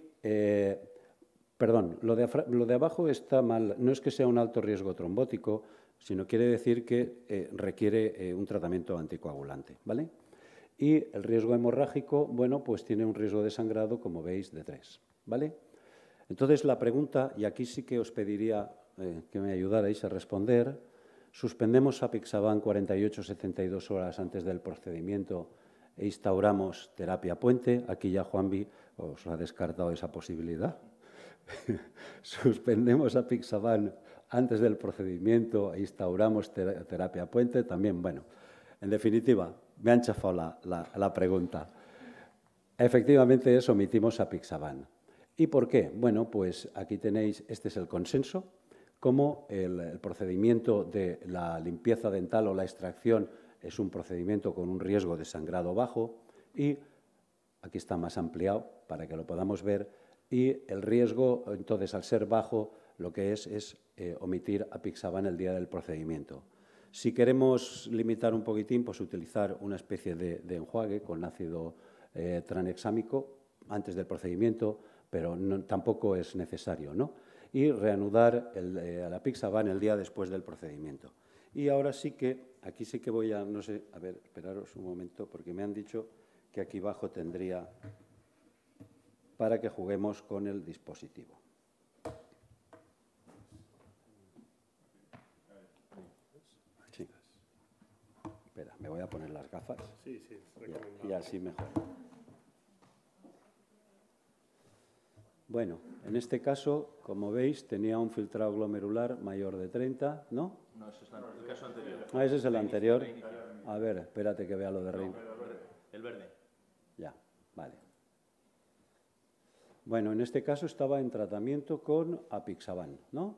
Perdón, lo de, abajo está mal. No es que sea un alto riesgo trombótico, sino quiere decir que eh, requiere eh, un tratamiento anticoagulante, ¿vale? Y el riesgo hemorrágico, bueno, pues tiene un riesgo de sangrado, como veis, de 3, ¿vale? Entonces, la pregunta, y aquí sí que os pediría eh, que me ayudarais a responder, suspendemos a 48-72 horas antes del procedimiento e instauramos terapia puente. Aquí ya Juanvi os ha descartado esa posibilidad, [laughs] suspendemos a Pixaban antes del procedimiento, e instauramos terapia puente, también, bueno, en definitiva, me han chafado la, pregunta. Efectivamente, sometimos a Pixaban. ¿Y por qué? Bueno, pues aquí tenéis, este es el consenso, como el procedimiento de la limpieza dental o la extracción es un procedimiento con un riesgo de sangrado bajo y aquí está más ampliado para que lo podamos ver y el riesgo, entonces, al ser bajo, lo que es es eh, omitir a Pixaban el día del procedimiento. Si queremos limitar un poquitín, pues utilizar una especie de, enjuague con ácido eh, tranexámico antes del procedimiento, pero tampoco es necesario, ¿no? Y reanudar a eh, la Pixaban el día después del procedimiento. Y ahora sí que, aquí sí que voy a, no sé, a ver, esperaros un momento, porque me han dicho que aquí abajo tendría para que juguemos con el dispositivo. Espera, me voy a poner las gafas sí, sí, y, así mejor. Bueno, en este caso, como veis, tenía un filtrado glomerular mayor de 30, ¿no? No, ese es el caso anterior. Ah, ese es el anterior. A ver, espérate que vea lo de rein. El verde. Ya, vale. Bueno, en este caso estaba en tratamiento con Apixaban, ¿no?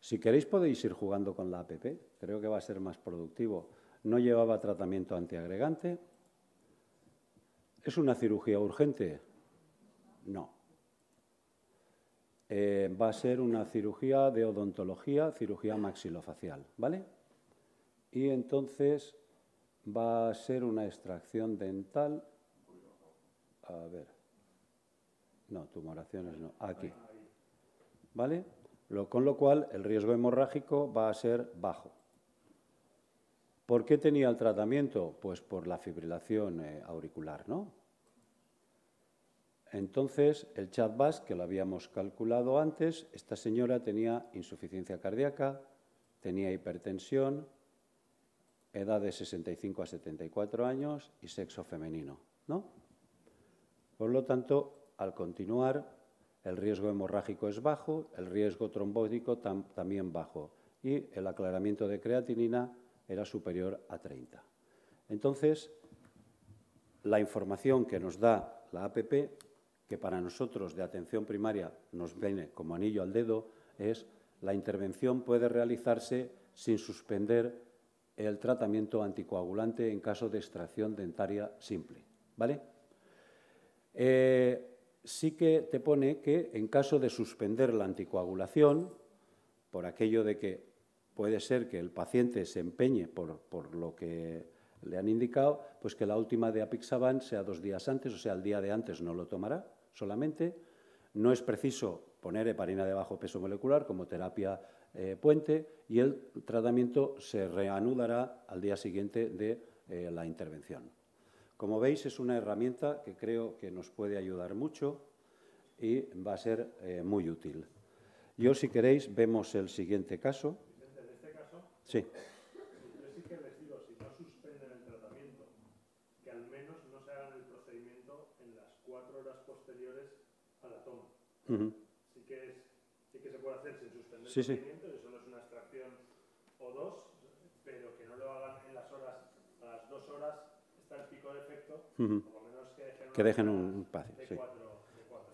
Si queréis podéis ir jugando con la APP, creo que va a ser más productivo. No llevaba tratamiento antiagregante. ¿Es una cirugía urgente? No. Eh, va a ser una cirugía de odontología, cirugía maxilofacial, ¿vale? Y entonces va a ser una extracción dental. A ver. No, tumoraciones no. Aquí. ¿Vale? con lo cual, el riesgo hemorrágico va a ser bajo. ¿Por qué tenía el tratamiento? Pues por la fibrilación eh, auricular, ¿no? Entonces, el chatbot, que lo habíamos calculado antes, esta señora tenía insuficiencia cardíaca, tenía hipertensión, edad de 65 a 74 años y sexo femenino, ¿no? Por lo tanto, al continuar, el riesgo hemorrágico es bajo, el riesgo trombótico también bajo y el aclaramiento de creatinina era superior a 30. Entonces, la información que nos da la APP, que para nosotros de atención primaria nos viene como anillo al dedo, es la intervención puede realizarse sin suspender el tratamiento anticoagulante en caso de extracción dentaria simple. ¿Vale? Eh, sí que te pone que en caso de suspender la anticoagulación, por aquello de que puede ser que el paciente se empeñe por, lo que le han indicado, pues que la última de Apixaban sea dos días antes, o sea, el día de antes no lo tomará solamente. No es preciso poner heparina de bajo peso molecular como terapia eh, puente y el tratamiento se reanudará al día siguiente de eh, la intervención. Como veis, es una herramienta que creo que nos puede ayudar mucho y va a ser eh, muy útil. Yo, si queréis, vemos el siguiente caso. ¿En este caso? Sí. Yo sí que les digo, si no suspenden el tratamiento, que al menos no se hagan el procedimiento en las cuatro horas posteriores a la toma. Uh sí, que es, que se puede hacer sin suspender sí, el tratamiento. Sí que dejen, un espacio.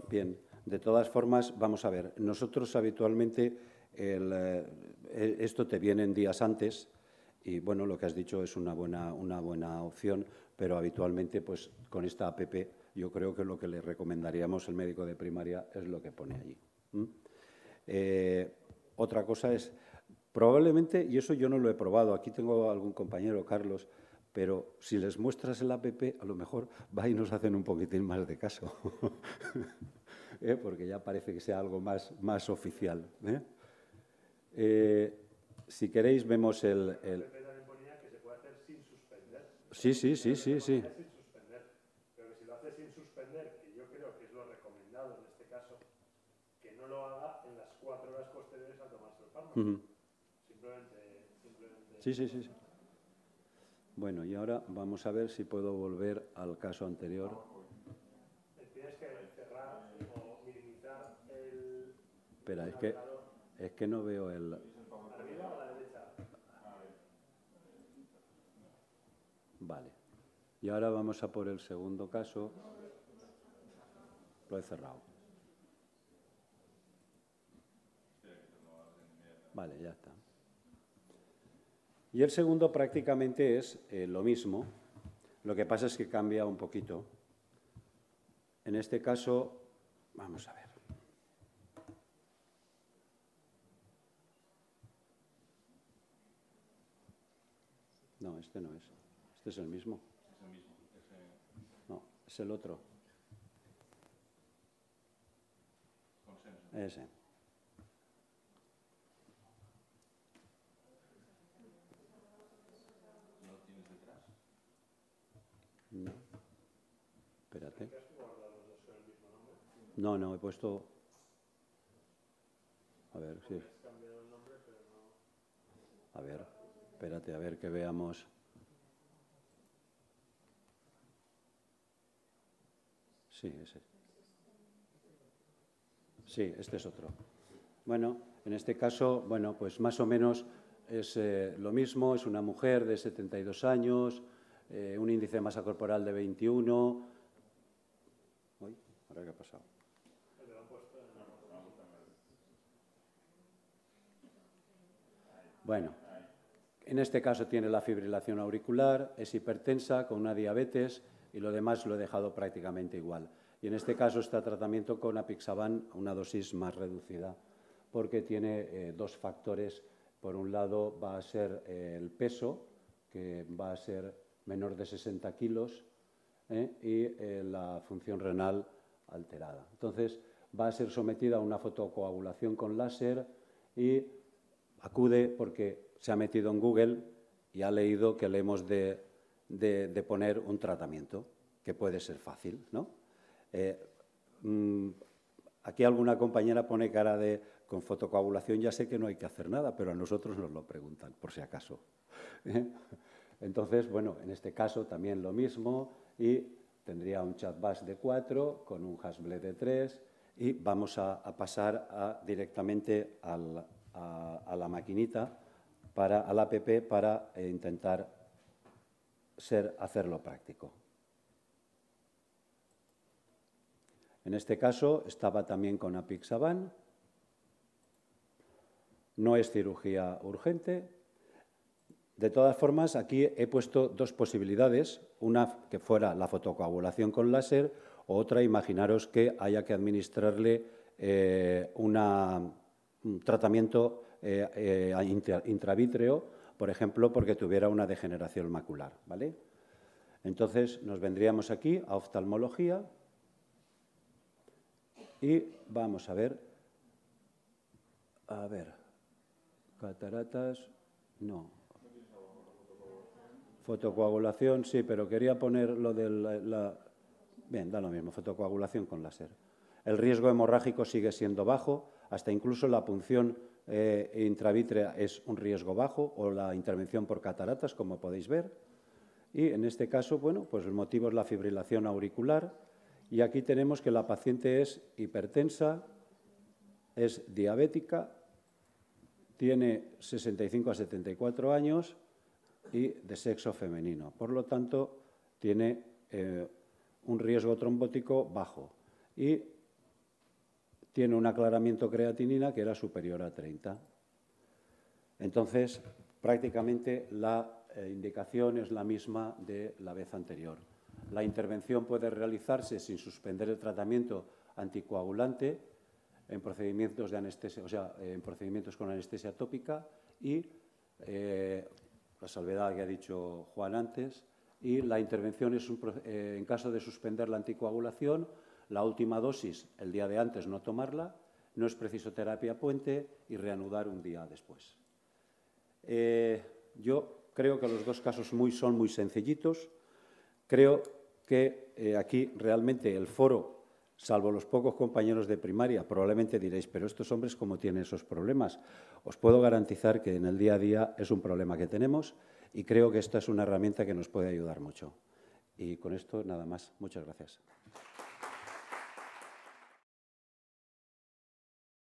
Bien, de todas formas, vamos a ver, nosotros habitualmente eh, e, esto te viene en días antes y bueno, lo que has dicho es una buena, una buena opción, pero habitualmente pues con esta APP yo creo que lo que le recomendaríamos al médico de primaria es lo que pone allí. Eh, otra cosa es, probablemente, y eso yo no lo he probado, aquí tengo algún compañero, Carlos, pero si les muestras el APP, a lo mejor va y nos hacen un poquitín más de caso, [laughs] ¿eh? porque ya parece que sea algo más, oficial. ¿eh? Eh, si queréis, vemos el... el... Sí, sí, sí, sí, sí. Pero que si lo hace sin suspender, que yo creo que es lo recomendado en este caso, que no lo haga en las cuatro horas posteriores a tomarse el fármaco. Simplemente, Sí, sí, sí. Bueno, y ahora vamos a ver si puedo volver al caso anterior. Ah, tienes que cerrar o el. Espera, es que, es que no veo el. Vale. Y ahora vamos a por el segundo caso. Lo he cerrado. Vale, ya y el segundo prácticamente es eh, lo mismo, lo que pasa es que cambia un poquito. En este caso, vamos a ver. No, este no es. Este es el mismo. No, es el otro. Ese. No. No, no, he puesto. A ver, sí. A ver, espérate, a ver que veamos. Sí, ese. Sí, este es otro. Bueno, en este caso, bueno, pues más o menos es eh, lo mismo, es una mujer de 72 años, eh, un índice de masa corporal de 21. qué ha pasado. Bueno, en este caso tiene la fibrilación auricular, es hipertensa, con una diabetes y lo demás lo he dejado prácticamente igual. Y en este caso está tratamiento con apixaban una dosis más reducida, porque tiene eh, dos factores. Por un lado va a ser eh, el peso, que va a ser menor de 60 kilos ¿eh? y eh, la función renal alterada. Entonces, va a ser sometida a una fotocoagulación con láser y acude porque se ha metido en Google y ha leído que le hemos de, poner un tratamiento, que puede ser fácil. ¿no? Eh, mm, aquí alguna compañera pone cara de, con fotocoagulación ya sé que no hay que hacer nada, pero a nosotros nos lo preguntan, por si acaso. [laughs] Entonces, bueno, en este caso también lo mismo y tendría un chatbot de 4 con un Hasble de 3 y vamos a, pasar directamente a, la maquinita, para, al app, para intentar ser, hacerlo práctico. En este caso estaba también con Apixaban. No es cirugía urgente, de todas formas, aquí he puesto dos posibilidades, una que fuera la fotocoagulación con láser otra, imaginaros que haya que administrarle eh, un tratamiento eh, eh, intravítreo, por ejemplo, porque tuviera una degeneración macular. ¿vale? Entonces, nos vendríamos aquí a oftalmología y vamos a ver, a ver, cataratas, no, Fotocoagulación, sí, pero quería poner lo de eh, la, Bien, da lo mismo, fotocoagulación con láser. El riesgo hemorrágico sigue siendo bajo, hasta incluso la punción eh, intravítrea es un riesgo bajo o la intervención por cataratas, como podéis ver. Y en este caso, bueno, pues el motivo es la fibrilación auricular y aquí tenemos que la paciente es hipertensa, es diabética, tiene 65 a 74 años, y de sexo femenino. Por lo tanto, tiene eh, un riesgo trombótico bajo y tiene un aclaramiento creatinina que era superior a 30. Entonces, prácticamente la eh, indicación es la misma de la vez anterior. La intervención puede realizarse sin suspender el tratamiento anticoagulante en procedimientos, de anestesia, en procedimientos con anestesia tópica y eh, la salvedad que ha dicho Juan antes, y la intervención es eh, en caso de suspender la anticoagulación, la última dosis el día de antes no tomarla, no es preciso terapia puente y reanudar un día después. Eh, yo creo que los dos casos muy, son muy sencillitos. Creo que eh, aquí realmente el foro salvo los pocos compañeros de primaria. Probablemente diréis, pero estos hombres cómo tienen esos problemas. Os puedo garantizar que en el día a día es un problema que tenemos y creo que esta es una herramienta que nos puede ayudar mucho. Y con esto nada más. Muchas gracias.